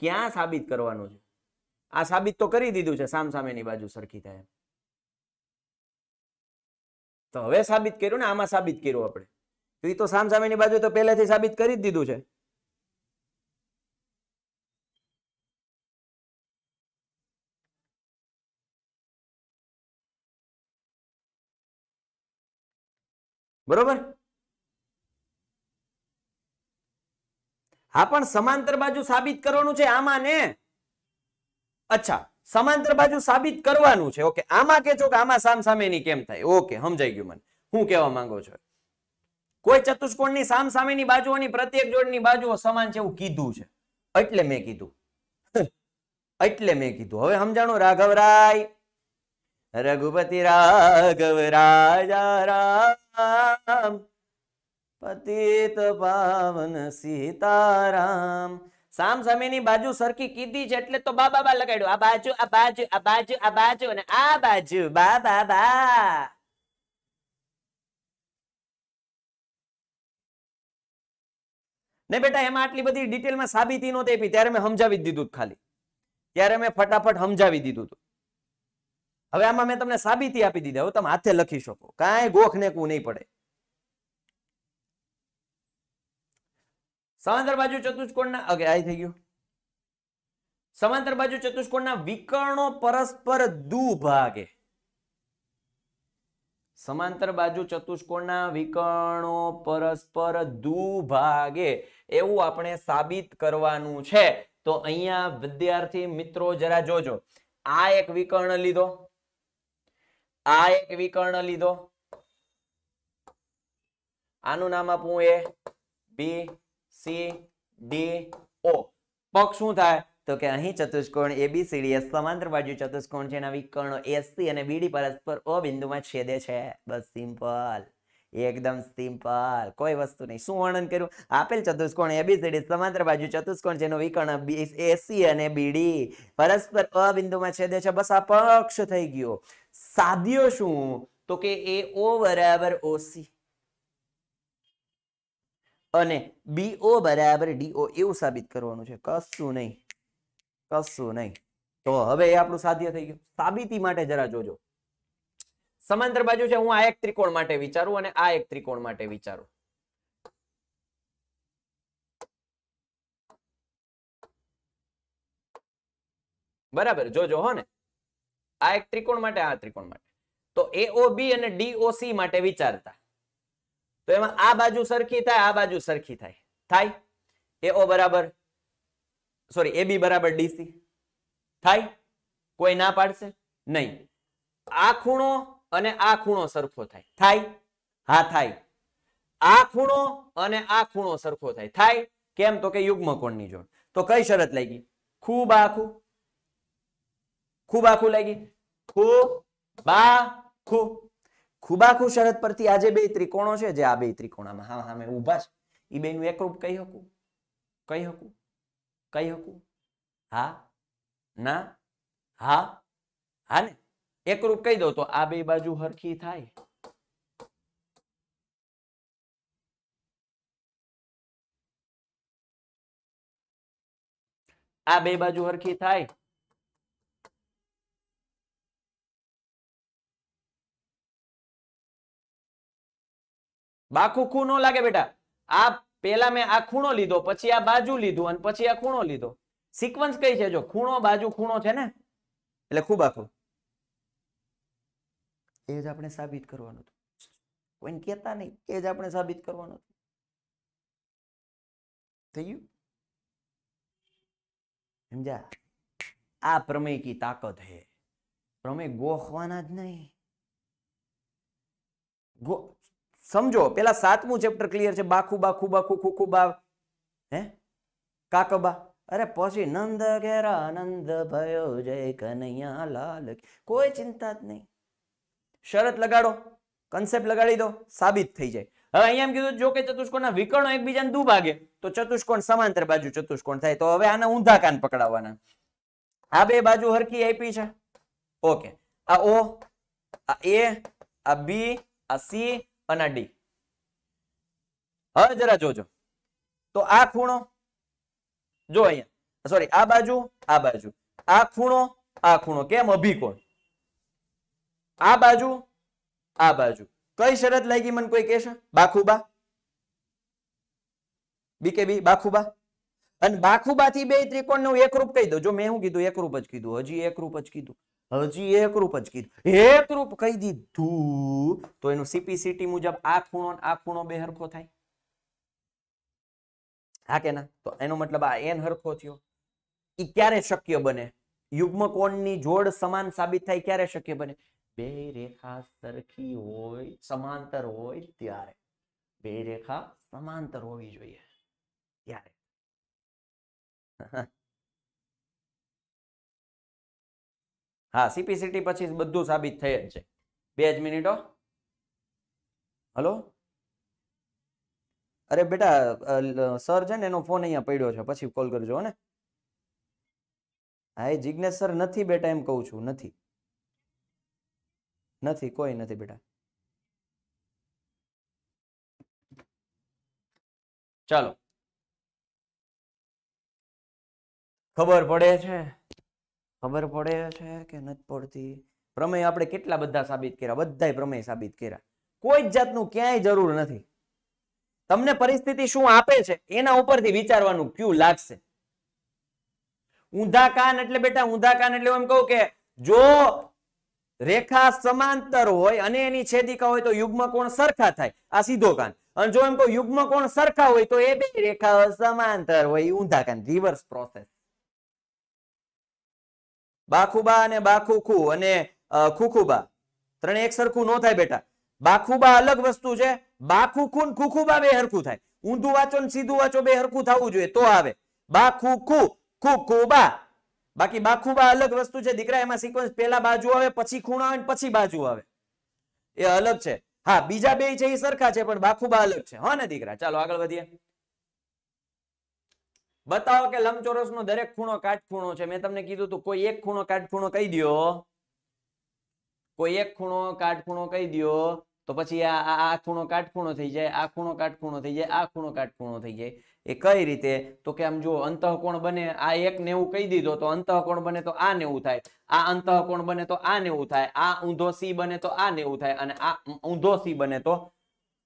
ક્યાં સાબિત કરવાનું છે આ સાબિત તો કરી દીધું છે સામસામેની બાજુ સરખી થાય તો હવે સાબિત કર્યું ને આમાં સાબિત કર્યું આપણે તો એ તો સામસામેની બાજુ તો પહેલેથી સાબિત કરી જ દીધું છે બરોબર હા પણ સમાંતર બાજુ સાબિત કરવાનું છે આમાં ને અચ્છા સમાંતર બાજુ સાબિત કરવાનું છે ઓકે આમાં કે છો કે આમાં સામ સામેની કેમ થાય ઓકે સમજાઈ ગયું મને હું કહેવા માંગો છો કોઈ ચતુષ્કોણની સામ સામેની બાજુઓની પ્રત્યેક જોડની બાજુઓ સમાન છે એવું કીધું છે એટલે મેં કીધું એટલે મેં કીધું હવે સમજાણું રાઘવરાય રઘુપતિ રાઘવ રાજા રામ પતિત પાવન સીતારામ સામ સામેની બાજુ સરખી કીધી છે એટલે તો બા બાબા લગાડ્યું આ બાજુ આ બાજુ આ બાજુ આ બાજુ અને આ બાજુ બા બા ને બેટા એમાં આટલી બધી ડિટેલમાં સાબિતી નહોતી આપી ત્યારે મેં સમજાવી દીધું ખાલી ત્યારે મેં ફટાફટ સમજાવી દીધું હતું હવે આમાં મેં તમને સાબિતી આપી દીધી હવે તમે હાથે લખી શકો કાંઈ ગોખને કું નહીં પડે સમાંતર બાજુ ચતુષ્કોણના ઓકે આઈ થઈ ગયું સમાંતર બાજુ ચતુષ્કોણના વિકર્ણો પરસ્પર દુભાગે સમાંતર બાજુ ચતુષ્કોણના વિકર્ણો પરસ્પર દુભાગે એવું આપણે સાબિત કરવાનું છે તો અહીંયા વિદ્યાર્થી મિત્રો જરા જોજો આ એક વિકર્ણ લીધો આ એક વિકર્ણ લીધો આનું નામ આપવું એ બી સી ડી ઓ પક્ષ શું થાય તો કે અહીં ચતુષ્કોણ એબીસીડી એ e, સમાંતર બાજુ ચતુષ્કોણ છે એના વિકર્ણો એસસી અને બીડી પરસ્પર ઓ બિંદુમાં છેદે છે બસ સિમ્પલ એકદમ સિમ્પલ કોઈ વસ્તુ નહીં શું વર્ણન કર્યું આપેલ ચતુષ્કોણ એબીસીડી e, સમાંતર બાજુ ચતુષ્કોણ જેનો વિકર્ણ એસી અને બીડી પરસ્પર અ બિંદુમાં છેદે છે બસ આ પક્ષ થઈ ગયો સાધ્યો શું તો કે એ ઓ બરાબર ઓસી અને બીઓ બરાબર ડીઓ એવું સાબિત કરવાનું છે કશું નહીં કશું નહીં તો હવે એ આપણું સાધ્ય થઈ ગયું સાબિતી માટે જરા જોજો સમાંતર બાજુ છે હું આ એક ત્રિકોણ માટે વિચારું અને આ એક ત્રિકોણ માટે વિચારું બરાબર જોજો હો ને આ એક ત્રિકોણ માટે આ ત્રિકોણ માટે તો એઓ બી અને ડીઓસી માટે વિચારતા તો એમાં આ બાજુ સરખી થાય આ બાજુ સરખી થાય થાય એઓ બરાબર સોરી એબી બરાબર ડીસી થાય કોઈ ના પાડશે નહીં આ ખૂણો અને આ ખૂણો સરખો થાય થાય હા થાય આ ખૂણો અને આ ખૂણો સરખો થાય થાય કેમ તો કે યુગ્મ કોણની જોડ તો કઈ શરત ગઈ ખૂબ આખું ખૂબ આખું લાગી ખૂબ બા ખૂબ ખુબાખુ શરત પરથી આજે બે ત્રિકોણો છે જે આ બે ત્રિકોણમાં હા હા મેં ઊભા છે એ બેનું એકરૂપ કહી શકું કહી શકું કહી શકું હા ના હા હા ને એકરૂપ કહી દો તો આ બે બાજુ હરખી થાય આ બે બાજુ હરખી થાય બાખુખું ન લાગે બેટા આ પેલા મેં આ ખૂણો લીધો પછી આ બાજુ લીધું અને પછી આ ખૂણો લીધો સિક્વન્સ કઈ છે જો ખૂણો બાજુ ખૂણો છે ને એટલે ખૂબ આખું એ જ આપણે સાબિત કરવાનું હતું કોઈને કહેતા નહીં એ જ આપણે સાબિત કરવાનું હતું થઈ ગયું સમજા આ પ્રમેય કી તાકત હે પ્રમેય ગોખવાના જ નહીં ગો સમજો પેલા સાતમું ચેપ્ટર ક્લિયર છે બાખુ બાખુ બાખુ ખુખુ બા હે કાકબા અરે પછી નંદ ઘેરા આનંદ ભયો જય કનૈયા લાલ કોઈ ચિંતા જ નહીં શરત લગાડો કન્સેપ્ટ લગાડી દો સાબિત થઈ જાય હવે અહીંયા કીધું જો કે ચતુષ્કોણના વિકર્ણો એકબીજાને દુભાગે તો ચતુષ્કોણ સમાંતર બાજુ ચતુષ્કોણ થાય તો હવે આના ઊંધા કાન પકડાવવાના આ બે બાજુ હરકી આપી છે ઓકે આ ઓ આ એ આ બી આ સી અને ડી હવે જરા જોજો તો આ ખૂણો જો અહીંયા સોરી આ બાજુ આ બાજુ આ ખૂણો આ ખૂણો કેમ અભિકોણ આ બાજુ આ બાજુ કઈ શરત લાગી મને કોઈ કહેશે બાખુબા બી બાખુબા અને બાખુબા થી બે ત્રિકોણ નું એકરૂપ કહી દો જો મેં શું કીધું એકરૂપ જ કીધું હજી એકરૂપ જ કીધું હજી એકરૂપ જ કીધું એકરૂપ કહી દીધું તો એનું સીપીસીટી મુજબ આ ખૂણો આ ખૂણો બે હરખો થાય હા કે ના તો એનો મતલબ આ એન હરખો થયો એ ક્યારે શક્ય બને યુગ્મ કોણની જોડ સમાન સાબિત થાય ક્યારે શક્ય બને બે રેખા સરખી હોય સમાંતર હોય ત્યારે બે રેખા સમાંતર હોવી જોઈએ ત્યારે હા સીપીસીટી પછી બધું સાબિત થઈ જ છે બે જ મિનિટો હલો અરે બેટા સર છે ને એનો ફોન અહીંયા પડ્યો છે પછી કોલ કરજો ને હા એ જિજ્ઞેશ સર નથી બેટા એમ કહું છું નથી નથી કોઈ નથી બેટા ચાલો ખબર પડે છે ખબર પડે છે કે નથી પડતી પ્રમેય આપણે કેટલા બધા સાબિત કર્યા બધાય પ્રમેય સાબિત કર્યા કોઈ જાતનું ક્યાંય જરૂર નથી તમને પરિસ્થિતિ શું આપે છે એના ઉપરથી વિચારવાનું ક્યુ લાગશે ઊંધા કાન એટલે બેટા ઊંધા કાન એટલે એમ કહું કે જો રેખા સમાંતર હોય અને એની છેદિકા હોય તો યુગ્મ કોણ સરખા થાય આ સીધો કાન અને જો એમ કહું યુગ્મ કોણ સરખા હોય તો એ બી રેખા સમાંતર હોય ઊંધા કાન રિવર્સ પ્રોસેસ બાખુબા અને બાખુખુ અને ખુખુબા ત્રણે એક સરખું ન થાય બેટા બાખુબા અલગ વસ્તુ છે બાખુખુ ને ખુખુબા બે હરખું થાય ઊંધું વાંચો ને સીધું વાંચો બે હરખું થવું જોઈએ તો આવે બાખુખુ ખુખુબા બાકી બાખુબા અલગ વસ્તુ છે દીકરા એમાં સિક્વન્સ પહેલા બાજુ આવે પછી ખૂણો આવે પછી બાજુ આવે એ અલગ છે હા બીજા બે છે એ સરખા છે પણ બાખુબા અલગ છે હા ને દીકરા ચાલો આગળ વધીએ બતાવો કે લંબચોરસનો દરેક ખૂણો કાટખૂણો છે મેં તમને કીધું હતું કોઈ એક ખૂણો કાટખૂણો કહી દો કોઈ એક ખૂણો કાટખૂણો કહી દો તો પછી આ આ ખૂણો કાટખૂણો થઈ જાય આ ખૂણો કાટખૂણો થઈ જાય આ ખૂણો કાટખૂણો થઈ જાય એ કઈ રીતે તો કે આમ જો અંતઃકોણ બને આ એક નેવું કહી દીધો તો અંતઃકોણ બને તો આ નેવું થાય આ અંતઃકોણ બને તો આ નેવું થાય આ ઊંધો સી બને તો આ નેવું થાય અને આ ઊંધો સી બને તો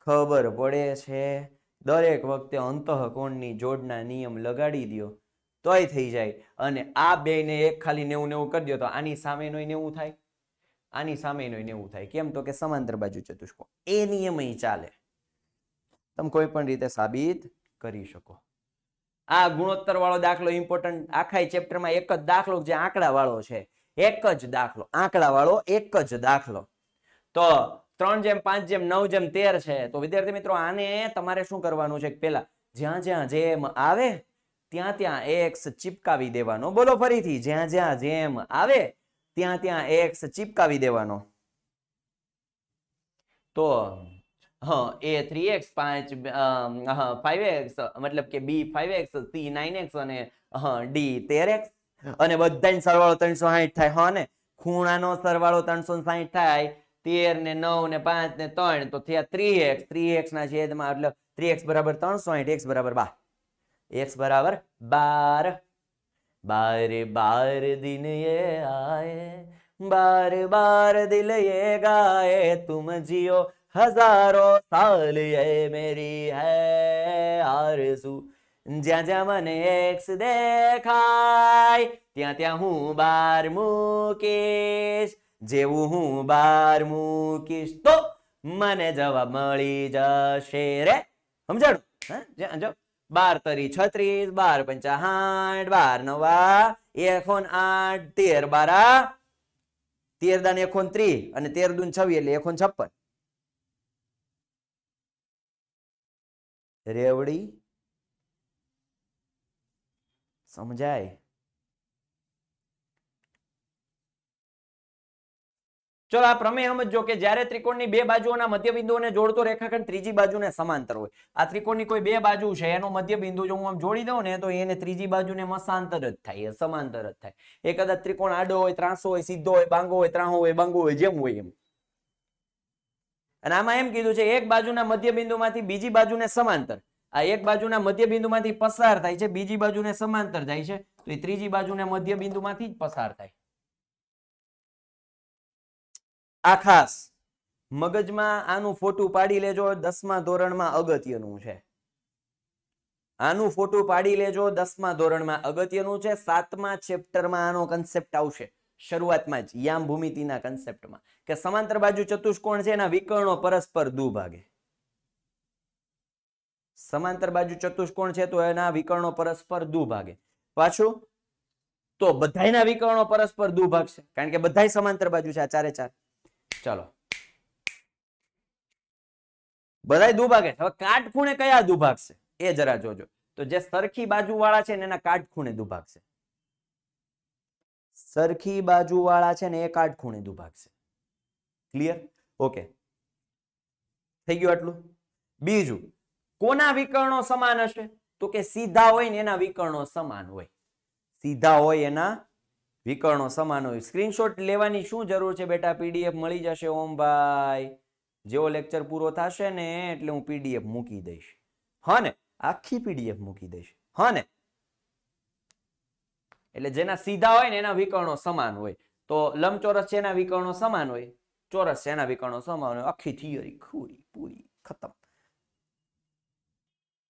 ખબર પડે છે દરેક વખતે અંતઃકોણની જોડના નિયમ લગાડી દો તોય થઈ જાય અને આ બેને એક ખાલી નેવું નેવું કરી દો તો આની સામેનો નેવું થાય આની સામેનો નેવું થાય કેમ તો કે સમાંતર બાજુ ચતુષ્કો એ નિયમ ચાલે તમે કોઈ પણ રીતે સાબિત કરી શકો આ ગુણોત્તર વાળો દાખલો ઇમ્પોર્ટન્ટ આખા ચેપ્ટરમાં એક જ દાખલો જે આંકડા વાળો છે એક જ દાખલો આંકડા વાળો એક જ દાખલો તો ત્રણ જેમ પાંચ જેમ નવ જેમ તેર છે તો વિદ્યાર્થી મિત્રો આને તમારે શું કરવાનું છે પેલા જ્યાં જ્યાં જેમ આવે ત્યાં ત્યાં એક્સ ચીપકાવી દેવાનો બોલો ફરીથી જ્યાં જ્યાં જેમ આવે ત્યાં ત્યાં એક્સ ચીપકાવી દેવાનો તો હા એ થ્રી એક્સ પાંચ ફાઈવ એક્સ મતલબ કે B five x C nine x અને ડી તેર એક્સ અને બધા સરવાળો ત્રણસો સાહીઠ થાય હા ને ખૂણાનો સરવાળો ત્રણસો સાહીઠ થાય તેર ને નવ ને પાંચ ને ત્રણ તો થયા ત્રી એક્સ ત્રી એક્સ ના છેદમાં એટલે થ્રી એક્સ બરાબર ત્રણ સોઈન્ટ એક્સ બરાબર બાર એક્સ બરાબર બાર બાર બાર દિન એ આયે બાર બાર દિલ એ ગાયે તુમ જીઓ હજારો સાલ એ મેરી હૈ આરઝુ જ્યાં જ્યાં મને એક્સ દેખાય ત્યાં ત્યાં હું બાર મૂકીશ જેવું હું બાર મૂકીશ તો મને જવાબ મળી જશે રે સમજાણું બાર તરી છત્રીસ બાર પંચા હાઠ બાર નવા એકોન આઠ તેર બારા તેર દાન એકોન ત્રી અને તેર દૂન છવી એટલે એકોન છપ્પન રેવડી સમજાય ચલો આ પ્રમેય સમજો કે જ્યારે ત્રિકોણની બે બાજુઓના મધ્યબિંદુઓને જોડતો રેખાખંડ ત્રીજી બાજુને સમાંતર હોય આ ત્રિકોણની કોઈ બે બાજુ છે એનો મધ્યબિંદુ જો હું આમ જોડી દઉં ને તો એને ત્રીજી બાજુને મસાંતર જ થાય સમાંતર જ થાય એ કદાચ ત્રિકોણ આડો હોય ત્રાસો હોય સીધો હોય બાંગો હોય ત્રાહો હોય બાંગો હોય જેમ હોય એમ અને આમાં એમ કીધું છે એક બાજુના મધ્યબિંદુમાંથી બીજી બાજુને સમાંતર આ એક બાજુના મધ્યબિંદુમાંથી પસાર થાય છે બીજી બાજુને સમાંતર જાય છે તો એ ત્રીજી મધ્ય બિંદુમાંથી જ પસાર થાય આ મગજમાં આનું ફોટું પાડી લેજો દસમા ધોરણમાં અગત્યનું છે આનું ફોટું પાડી લેજો દસમા ધોરણમાં અગત્યનું છે સાતમા ચેપ્ટરમાં આનો કન્સેપ્ટ આવશે શરૂઆતમાં જ યામ ભૂમિતિના કન્સેપ્ટમાં કે સમાંતર બાજુ ચતુષ્કોણ છે એના વિકર્ણો પરસ્પર દુભાગે સમાંતર બાજુ ચતુષ્કોણ છે તો એના વિકર્ણો પરસ્પર દુભાગે પાછું તો બધાના વિકર્ણો પરસ્પર દુભાગ છે કારણ કે બધા સમાંતર બાજુ છે આ ચારે ચાર ચાલો બધાય દુભાગે હવે કાટખૂણે કયા દુભાગશે એ જરા જોજો તો જે સરખી બાજુ વાળા છે ને એના કાટખૂણે દુભાગશે સરખી બાજુ વાળા છે ને એ કાટખૂણે દુભાગશે ક્લિયર ઓકે થઈ ગયું આટલું બીજું કોના વિકર્ણો સમાન હશે તો કે સીધા હોય ને એના વિકર્ણો સમાન હોય સીધા હોય એના વિકર્ણો સમાન હોય સ્ક્રીનશોટ લેવાની શું જરૂર છે બેટા પીડીએફ મળી જશે ઓમભાઈ જેવો લેક્ચર પૂરો થશે ને એટલે હું પીડીએફ મૂકી દઈશ હા ને આખી પીડીએફ મૂકી દઈશ હા ને એટલે જેના સીધા હોય ને એના વિકર્ણો સમાન હોય તો લંબચોરસ છે એના વિકર્ણો સમાન હોય ચોરસ છે એના વિકર્ણો સમાન હોય આખી થિયરી ખુરી પૂરી ખતમ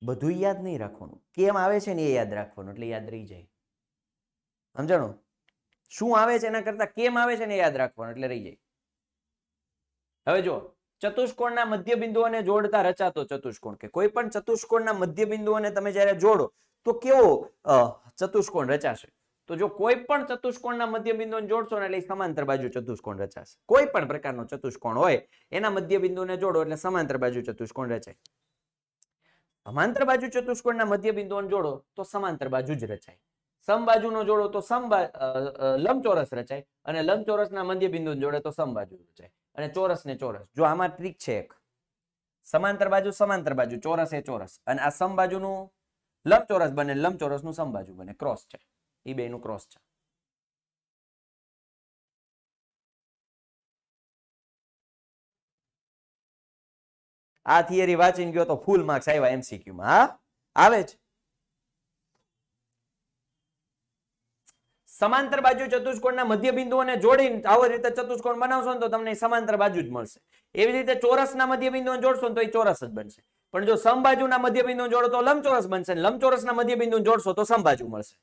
બધું યાદ નહીં રાખવાનું કેમ આવે છે ને એ યાદ રાખવાનું એટલે યાદ રહી જાય સમજાણું શું આવે છે એના કરતા કેમ આવે છે ને યાદ રાખવાનું એટલે રહી જાય હવે જો ચતુષ્કોણના મધ્ય બિંદુઓને જોડતા રચાતો ચતુષ્કોણ કે કોઈ પણ ચતુષ્કોણના મધ્ય બિંદુઓને તમે જ્યારે જોડો તો કેવો ચતુષ્કોણ રચાશે તો જો કોઈ પણ ચતુષ્કોણના મધ્ય બિંદુને જોડશો એટલે સમાંતર બાજુ ચતુષ્કોણ રચાશે કોઈ પણ પ્રકારનો ચતુષ્કોણ હોય એના મધ્ય બિંદુને જોડો એટલે સમાંતર બાજુ ચતુષ્કોણ રચાય સમાંતર બાજુ ચતુષ્કોણના મધ્ય બિંદુઓને જોડો તો સમાંતર બાજુ જ રચાય નો જોડો તો સમબા લંબચોરસ રચાય અને લંબચોરસના મધ્ય બિંદુ જોડે તો સમબાજુ રચાય અને ચોરસ ને ચોરસ જો આમાં ટ્રીક છે એક સમાંતર બાજુ સમાંતર બાજુ ચોરસ એ ચોરસ અને આ સમબાજુનું લંબચોરસ બને લંબચોરસનું સમબાજુ બને ક્રોસ છે એ નું ક્રોસ છે આ થિયરી વાંચીને ગયો તો ફૂલ માર્ક્સ આવ્યા એમસીક્યુમાં હા આવે છે સમાંતર બાજુ ચતુષ્કોણના મધ્ય બિંદુઓને જોડીને આવી રીતે ચતુષ્કોણ બનાવશો ને તો તમને સમાંતર બાજુ જ મળશે એવી રીતે ચોરસના મધ્ય બિંદુઓને જોડશો ને તો એ ચોરસ જ બનશે પણ જો સમબાજુના મધ્ય બિંદુ જોડો તો લંબચોરસ બનશે લંબચોરસના મધ્ય બિંદુ જોડશો તો સમબાજુ મળશે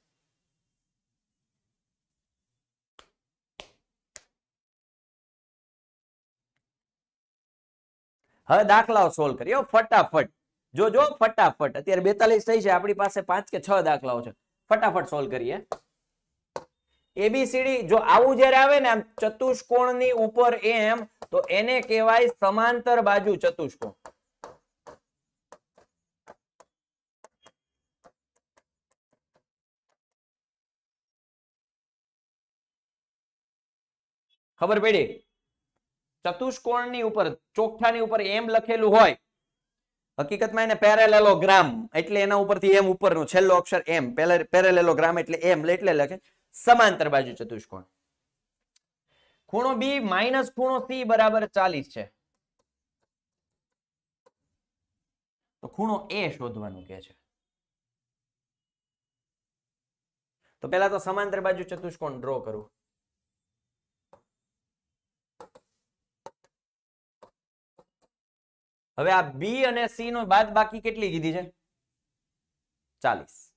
હવે દાખલાઓ સોલ્વ કરીએ ફટાફટ જો જો ફટાફટ અત્યારે બેતાલીસ થઈ છે આપણી પાસે પાંચ કે છ દાખલાઓ છે ફટાફટ સોલ્વ કરીએ એબીસીડી જો આવું જયારે આવે ને આમ ની ઉપર એમ તો એને કહેવાય સમાંતર બાજુ ચતુષ્કોણ ખબર પડી ની ઉપર ચોખા ની ઉપર એમ લખેલું હોય હકીકતમાં એને પેરેલેલોગ્રામ એટલે એના ઉપરથી એમ ઉપરનું છેલ્લો અક્ષર એમ પેરેલેલોગ્રામ એટલે એમ એટલે લખે સમાંતર બાજુ ચતુષ્કોણ ખૂણો બી માઇનસ ખૂણો સી બરાબર ચાલીસ છે તો ખૂણો એ શોધવાનું કે છે તો પેલા તો સમાંતર બાજુ ચતુષ્કોણ ડ્રો કરું હવે આ બી અને સી નો બાદ બાકી કેટલી કીધી છે ચાલીસ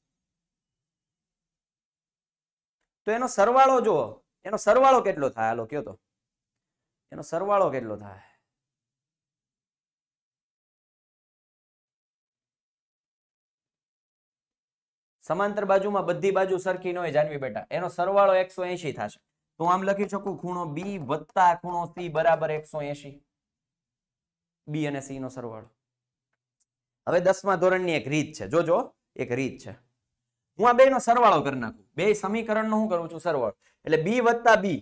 તો એનો સરવાળો જુઓ એનો સરવાળો કેટલો થાય હાલો કયો તો એનો સરવાળો કેટલો થાય સમાંતર બાજુમાં બધી બાજુ સરખી ન હોય જાનવી બેટા એનો સરવાળો એકસો એસી થશે તો આમ લખી શકું ખૂણો બી વત્તા ખૂણો સી બરાબર એકસો એસી બી અને સી નો સરવાળો હવે દસમા ધોરણની એક રીત છે જોજો એક રીત છે હું આ બે નો સરવાળો કરી નાખું બે સમીકરણનો હું કરું છું સરવાળો એટલે બી વત્તા બી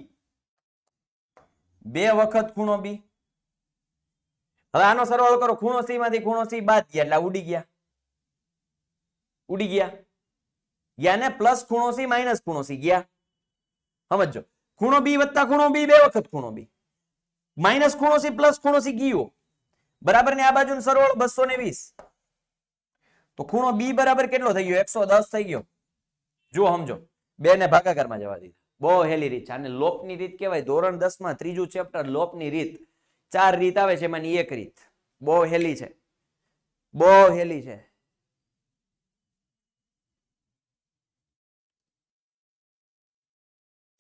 બે વખત ખૂણો બી હવે આનો સરવાળો કરો ખૂણો સી માંથી ખૂણો સી બાદ ગયા એટલે ઉડી ગયા ઉડી ગયા ગયા ને પ્લસ ખૂણો સી માઇનસ ખૂણો સી ગયા સમજો ખૂણો બી વત્તા ખૂણો બી બે વખત ખૂણો બી માઇનસ ખૂણો સી પ્લસ ખૂણો સી ગયો બરાબર ને આ બાજુ સરવાળો બસો ને વીસ તો ખૂણો બી બરાબર કેટલો થઈ ગયો એકસો થઈ ગયો જુઓ સમજો બે ને ભાગાકારમાં જવા દીધા બહુ હેલી રીત છે અને લોપની રીત કહેવાય ધોરણ દસમાં ત્રીજું ચેપ્ટર લોપની રીત ચાર રીત આવે છે એમાંની એક રીત બહુ હેલી છે બહુ હેલી છે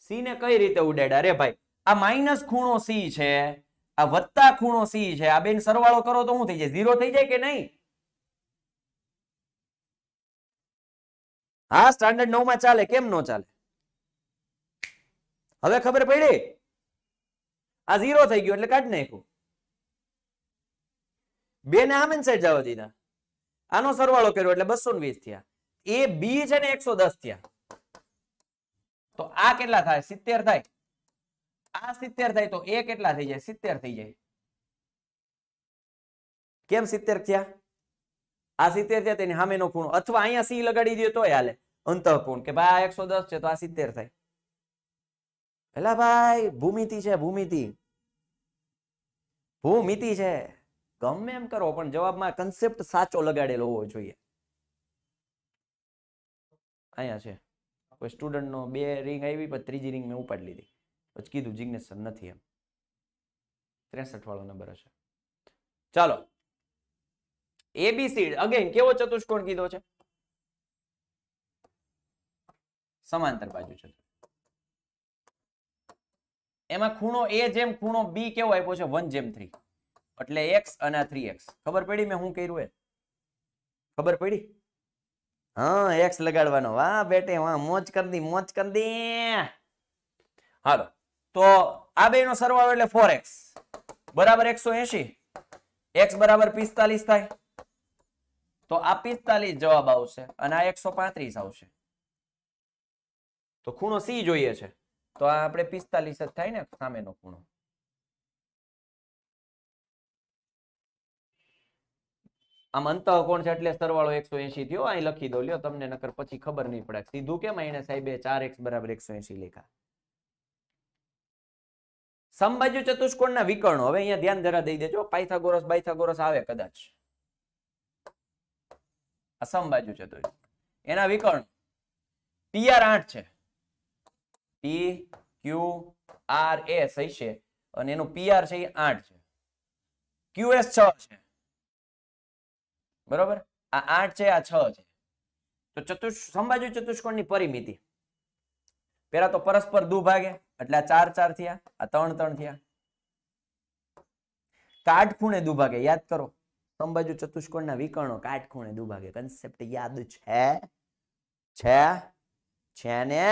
સી ને કઈ રીતે ઉડાડ્યા રે ભાઈ આ માઇનસ ખૂણો સી છે આ વત્તા ખૂણો સી છે આ બેન સરવાળો કરો તો શું થઈ જાય ઝીરો થઈ જાય કે નહીં હા સ્ટાન્ડર્ડ નવ માં ચાલે કેમ નો ચાલે હવે ખબર પડી આ ઝીરો થઈ ગયો એટલે કાઢી નાખ્યું બે ને આમ સાઈડ જવા દીધા આનો સરવાળો કર્યો એટલે બસો વીસ થયા એ બી છે ને એકસો દસ થયા તો આ કેટલા થાય સિત્તેર થાય આ સિત્તેર થાય તો એ કેટલા થઈ જાય સિત્તેર થઈ જાય કેમ સિત્તેર થયા આ સિત્તેર થયા તેની સામેનો ખૂણો અથવા અહીંયા સી લગાડી દે તો હાલે અંતઃકોણ કે ભાઈ આ એકસો દસ છે તો આ સિત્તેર થાય પેલા ભાઈ ભૂમિતિ છે ભૂમિતિ ભૂમિતિ છે ગમે એમ કરો પણ જવાબમાં કન્સેપ્ટ સાચો લગાડેલો હોવો જોઈએ અહીંયા છે કોઈ સ્ટુડન્ટનો બે રિંગ આવી પણ ત્રીજી રિંગ મેં ઉપાડી લીધી પછી કીધું જિજ્ઞેસ નથી એમ ત્રેસઠ વાળો નંબર હશે ચાલો એબીસી અગેન કેવો ચતુષ્કોણ કીધો છે સમાંતર બાજુ છે એમાં ખૂણો એ જેમ ખૂણો બી કેવો આપ્યો છે વન જેમ થ્રી એટલે એક્સ અને થ્રી એક્સ ખબર પડી મેં શું કર્યું એ ખબર પડી હા એક્સ લગાડવાનો વાહ બેટે વાહ મોજ કરી દી મોજ કરી દી હાલો તો આ બે નો સરવાળો એટલે ફોર એક્સ બરાબર એકસો એસી એક્સ બરાબર પિસ્તાલીસ થાય તો આ પિસ્તાલીસ જવાબ આવશે અને આ એકસો પાંત્રીસ આવશે તો ખૂણો સી જોઈએ છે તો આ આપણે પિસ્તાલીસ જ થાય ને સામેનો ખૂણો આમ અંત કોણ છે એટલે સરવાળો એકસો એસી થયો અહીં લખી દો લ્યો તમને નકર પછી ખબર નહીં પડે સીધું કેમ એને સાહેબે ચાર એક્સ બરાબર એકસો એસી લેખા સંબાજુ ના વિકર્ણો હવે અહીંયા ધ્યાન જરા દઈ દેજો પાયથાગોરસ બાયથાગોરસ આવે કદાચ અસમ બાજુ જતો એના વિકર્ણ પીઆર આઠ છે પી ક્યુ આર એસ હશે અને એનું પીઆર છે એ આઠ છે ક્યુએસ છ છે બરોબર આ આઠ છે આ છ છે તો ચતુષ સંભાજુ ની પરિમિતિ પેલા તો પરસ્પર દુભાગે એટલે આ ચાર ચાર થયા આ ત્રણ ત્રણ થયા કાટખૂણે દુભાગે યાદ કરો સમબાજુ ચતુષ્કોણના વિકર્ણો કાટખૂણે દુભાગે કન્સેપ્ટ યાદ છે છે છે ને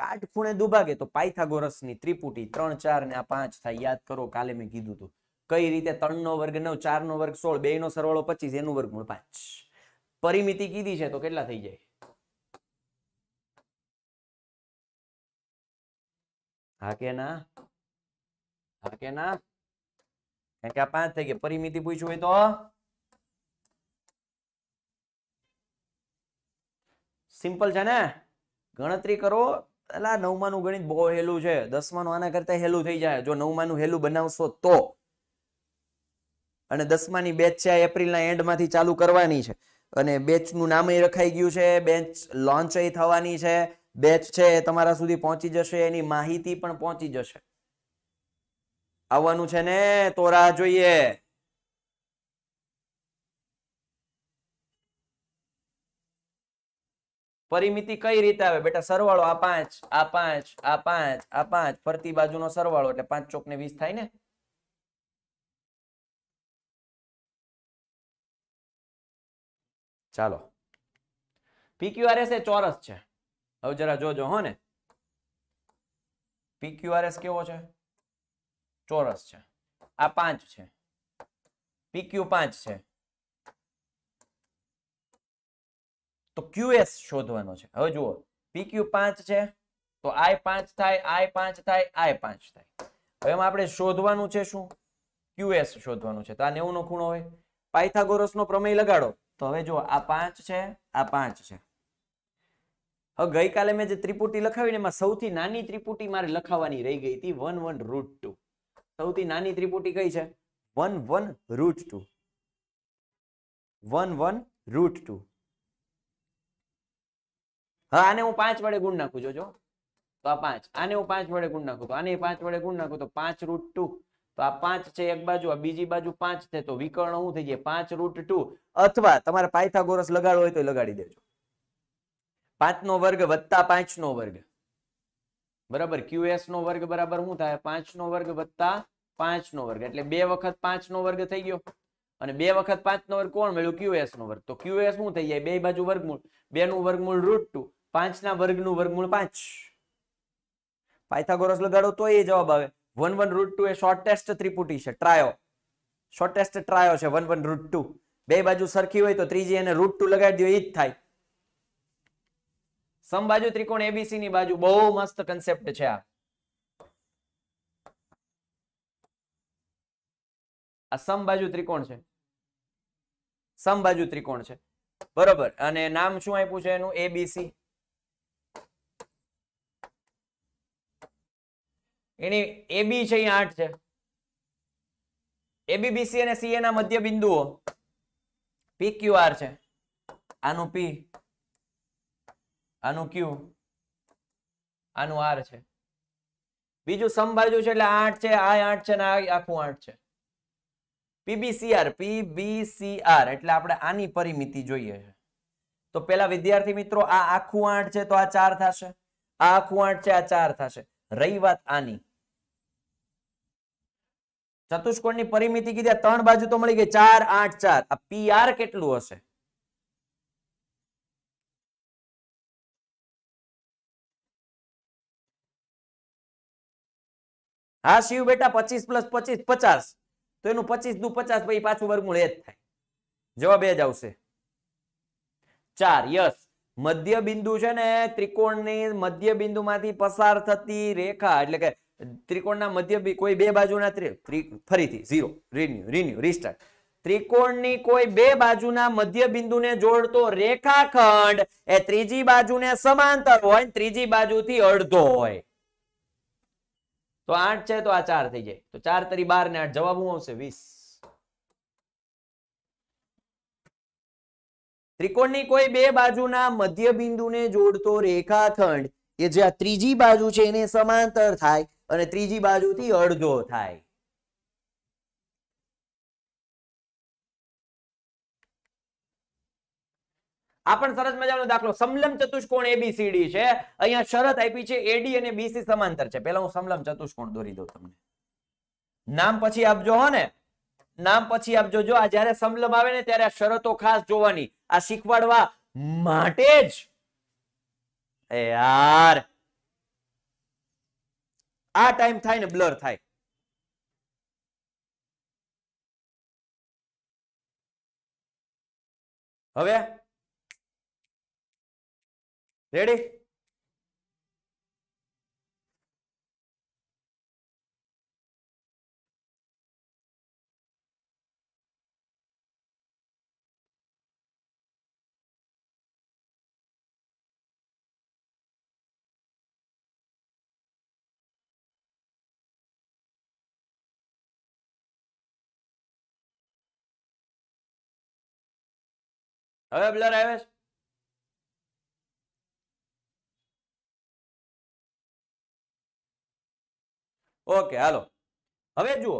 કાટખૂણે દુભાગે તો પાયથાગોરસની ત્રિપુટી ત્રણ ચાર ને આ પાંચ થાય યાદ કરો કાલે મેં કીધું હતું કઈ રીતે ત્રણ નો વર્ગ નવ ચાર નો વર્ગ સોળ બે નો સરવાળો પચીસ એનું વર્ગમૂળ પાંચ પરિમિતિ કીધી છે તો કેટલા થઈ જાય હા કે ના હા કે ના કારણ કે આ પાંચ થઈ ગયા પરિમિતિ પૂછ્યું હોય તો સિમ્પલ છે ને ગણતરી કરો એટલે આ નવમાનું ગણિત બહુ હેલું છે દસમાનું આના કરતા હેલું થઈ જાય જો નવમાનું હેલું બનાવશો તો અને દસમાની બેચ છે એપ્રિલના એન્ડમાંથી ચાલુ કરવાની છે અને બેચનું નામ એ રખાઈ ગયું છે બેચ લોન્ચ એ થવાની છે બેચ છે તમારા સુધી પહોંચી જશે એની માહિતી પણ પહોંચી જશે આવવાનું છે ને તો રાહ જોઈએ પરિમિતિ કઈ રીતે આવે બેટા સરવાળો આ પાંચ આ પાંચ આ પાંચ આ પાંચ ફરતી બાજુનો સરવાળો એટલે પાંચ ચોક ને વીસ થાય ને ચાલો પીક્યુઆરએસ એ ચોરસ છે હવે જરા જોજો હો ને પીક્યુઆરએસ કેવો છે ચોરસ છે આ પાંચ છે પીક્યુ પાંચ છે તો ક્યુએસ શોધવાનો છે હવે જુઓ પીક્યુ પાંચ છે તો આય પાંચ થાય આય પાંચ થાય આય પાંચ થાય હવે એમાં આપણે શોધવાનું છે શું ક્યુએસ શોધવાનું છે તો આ નેવું નો ખૂણો હોય પાયથાગોરસ નો પ્રમેય લગાડો તો હવે જુઓ આ પાંચ છે આ પાંચ છે હવે ગઈકાલે મેં જે ત્રિપુટી લખાવી ને એમાં સૌથી નાની ત્રિપુટી મારે લખાવાની રહી ગઈ હતી વન વન રૂટ ટુ સૌથી નાની ત્રિપુટી કઈ છે one one root two one one root two હા આને હું પાંચ વડે ગુણ નાખું જોજો તો આ પાંચ આને હું પાંચ વડે ગુણ નાખું તો આને પાંચ વડે ગુણ નાખું તો પાંચ રૂટ ટુ તો આ પાંચ છે એક બાજુ આ બીજી બાજુ પાંચ છે તો વિકર્ણ શું થઈ જાય પાંચ રૂટ ટુ અથવા તમારે પાયથાગોરસ લગાડવો હોય તો લગાડી દેજો પાંચ નો વર્ગ વત્તા પાંચ નો વર્ગ બરાબર ક્યુએસ નો વર્ગ બરાબર શું થાય પાંચ નો વર્ગ વત્તા પાંચ નો વર્ગ એટલે બે વખત પાંચ નો વર્ગ થઈ ગયો અને બે વખત પાંચ નો વર્ગ કોણ મળ્યું ક્યુએસ નો વર્ગ તો ક્યુએસ શું થઈ જાય બે બાજુ વર્ગમૂળ બે નું વર્ગમૂળ રૂટ ટુ પાંચ ના વર્ગ નું વર્ગમૂળ પાંચ પાયથાગોરસ લગાડો તો એ જવાબ આવે વન વન રૂટ ટુ એ શોર્ટેસ્ટ ત્રિપુટી છે ટ્રાયો શોર્ટેસ્ટ ટ્રાયો છે વન વન રૂટ ટુ બે બાજુ સરખી હોય તો ત્રીજી એને રૂટ ટુ લગાડી દો એ જ થાય સમબાજુ ત્રિકોણ એબીસી ની બાજુ બહુ મસ્ત કન્સેપ્ટ છે આ સમબાજુ ત્રિકોણ છે સમબાજુ ત્રિકોણ છે બરોબર અને નામ શું આપ્યું છે એનું એબીસી એની એબી છે એ આઠ છે એબીબીસી અને સીએ ના મધ્ય બિંદુઓ પી ક્યુઆર છે આનું પી આનું ક્યુ આનું આર છે બીજું સમબાજુ છે એટલે આઠ છે આ આઠ છે આ આખું આઠ છે પીબીસીઆર પીબીસીઆર એટલે આપણે આની પરિમિતિ જોઈએ છે તો પેલા વિદ્યાર્થી મિત્રો આ આખું આઠ છે તો આ ચાર થશે આ આખું આઠ છે આ ચાર થશે રહી વાત આની ની પરિમિતિ કીધી ત્રણ બાજુ તો મળી ગઈ ચાર આઠ ચાર આ પી કેટલું હશે હા શિવ બેટા પચીસ પ્લસ પચીસ પચાસ તો એનું પચીસ દુ પચાસ પછી પાછું વર્ગમૂળ એ જ થાય જવાબ એ જ આવશે ચાર યસ મધ્ય બિંદુ છે ને ત્રિકોણની મધ્ય બિંદુમાંથી પસાર થતી રેખા એટલે કે ત્રિકોણના મધ્ય કોઈ બે બાજુના ફરીથી ઝીરો રિન્યુ રિન્યુ રીસ્ટાર્ટ ત્રિકોણની કોઈ બે બાજુના મધ્ય બિંદુને જોડતો રેખાખંડ એ ત્રીજી બાજુને સમાંતર હોય ત્રીજી બાજુથી અડધો હોય તો આઠ છે તો આ ચાર થઈ જાય તો ચાર તરી બાર ને આઠ જવાબ શું આવશે વીસ ત્રિકોણની કોઈ બે બાજુના મધ્ય બિંદુને જોડતો રેખાખંડ કે જે આ ત્રીજી બાજુ છે એને સમાંતર થાય અને ત્રીજી બાજુથી અડધો થાય આ પણ સરસ મજાનો દાખલો સમલમ ચતુષ્કોણ એબીસીડી છે અહીંયા શરત આપી છે એડી અને બીસી સમાંતર છે પહેલા હું સમલમ ચતુષ્કોણ દોરી દઉં તમને નામ પછી આપજો હો ને નામ પછી આપજો જો આ જ્યારે સમલમ આવે ને ત્યારે આ શરતો ખાસ જોવાની આ શીખવાડવા માટે જ યાર આ ટાઈમ થાય ને બ્લર થાય હવે ready A ver, hablar a okay hello હવે જુઓ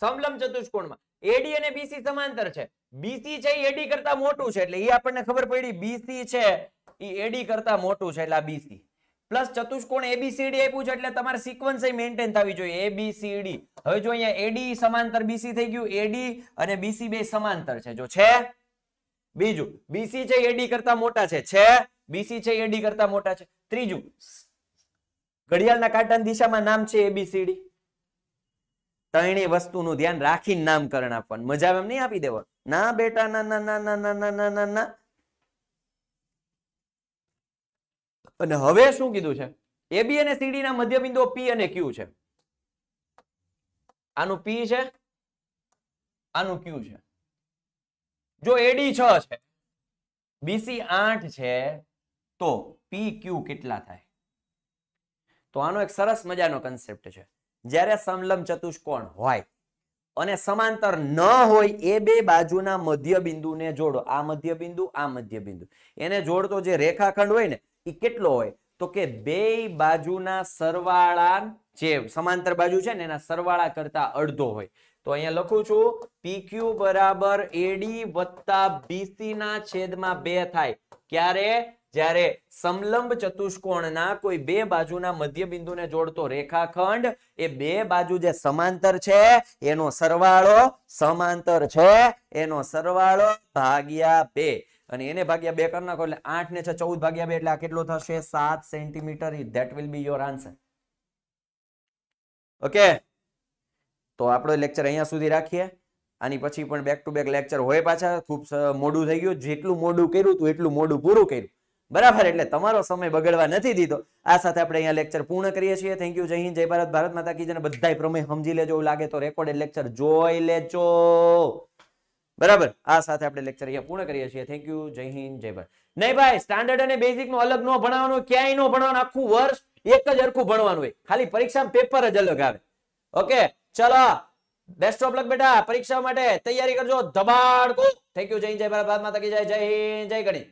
સમલમ ચતુષ્કોણમાં એડી અને બીસી સમાંતર છે બીસી છે એડી કરતા મોટું છે એટલે એ આપણને ખબર પડી બીસી છે એ એડી કરતા મોટું છે એટલે આ બીસી પ્લસ ચતુષ્કોણ એબીસીડી આપ્યું છે એટલે તમારે સિક્વન્સ એ મેન્ટેન થવી જોઈએ એબીસીડી હવે જો અહીંયા એડી સમાંતર બીસી થઈ ગયું એડી અને બીસી બે સમાંતર છે જો છે બીજું બીસી છે એડી કરતા મોટા છે છે બીસી છે એડી કરતા મોટા છે ત્રીજું ઘડિયાળના કાંટાની દિશામાં નામ છે એબીસીડી ત્રણેય વસ્તુનું ધ્યાન રાખીને નામકરણ આપવાનું મજા એમ નહીં આપી દેવા ના બેટા ના ના ના ના ના ના ના ના અને હવે શું કીધું છે એબી અને સીડી ના મધ્યબિંદુઓ પી અને ક્યુ છે આનું પી છે આનું ક્યુ છે જો એડી છ છે બીસી આઠ છે તો પી ક્યુ કેટલા થાય તો આનો એક સરસ મજાનો કન્સેપ્ટ છે જ્યારે સમલંબ ચતુષ્કોણ હોય અને સમાંતર ન હોય એ બે બાજુના મધ્ય બિંદુને જોડો આ મધ્ય બિંદુ આ મધ્ય બિંદુ એને જોડતો જે રેખાખંડ હોય ને એ કેટલો હોય તો કે બે બાજુના સરવાળા જે સમાંતર બાજુ છે ને એના સરવાળા કરતા અડધો હોય તો અહીંયા લખું છું પીક્યુ બરાબર એડી વત્તા BC ના છેદમાં બે થાય ક્યારે જ્યારે સમલંબ ચતુષ્કોણના કોઈ બે બાજુના મધ્ય બિંદુને જોડતો રેખાખંડ એ બે બાજુ જે સમાંતર છે એનો સરવાળો સમાંતર છે એનો સરવાળો ભાગ્યા બે અને એને ભાગ્યા બે કરી નાખો એટલે આઠ ને છ ચૌદ ભાગ્યા બે એટલે આ કેટલો થશે સાત centimetre that will be your answer okay તો આપણો લેક્ચર અહીંયા સુધી રાખીએ આની પછી પણ બેક ટુ બેક લેક્ચર હોય પાછા ખૂબ મોડું થઈ ગયું જેટલું મોડું કર્યું હતું એટલું મોડું પૂરું કર્યું બરાબર એટલે તમારો સમય બગડવા નથી દીધો આ સાથે આપણે અહીંયા લેક્ચર પૂર્ણ કરીએ છીએ થેન્ક યુ જય હિન્દ જય ભારત ભારત માતા કી બધા પ્રમેય સમજી લેજો લાગે તો રેકોર્ડેડ લેક્ચર જોઈ લેજો બરાબર આ સાથે આપણે લેક્ચર અહીંયા પૂર્ણ કરીએ છીએ થેન્ક યુ જય હિન્દ જય ભારત નહીં ભાઈ સ્ટાન્ડર્ડ અને બેઝિક નું અલગ નો ભણવાનું ક્યાંય નો ભણવાનું આખું વર્ષ એક જ હરખું ભણવાનું હોય ખાલી પરીક્ષા પેપર જ અલગ આવે ઓકે ચલો બેસ્ટ ઓફ લક બેટા પરીક્ષા માટે તૈયારી કરજો ધબાડકો થેન્ક યુ જય જય ભારત ભારત માતા કી જય જય હિન્દ જય ગણિત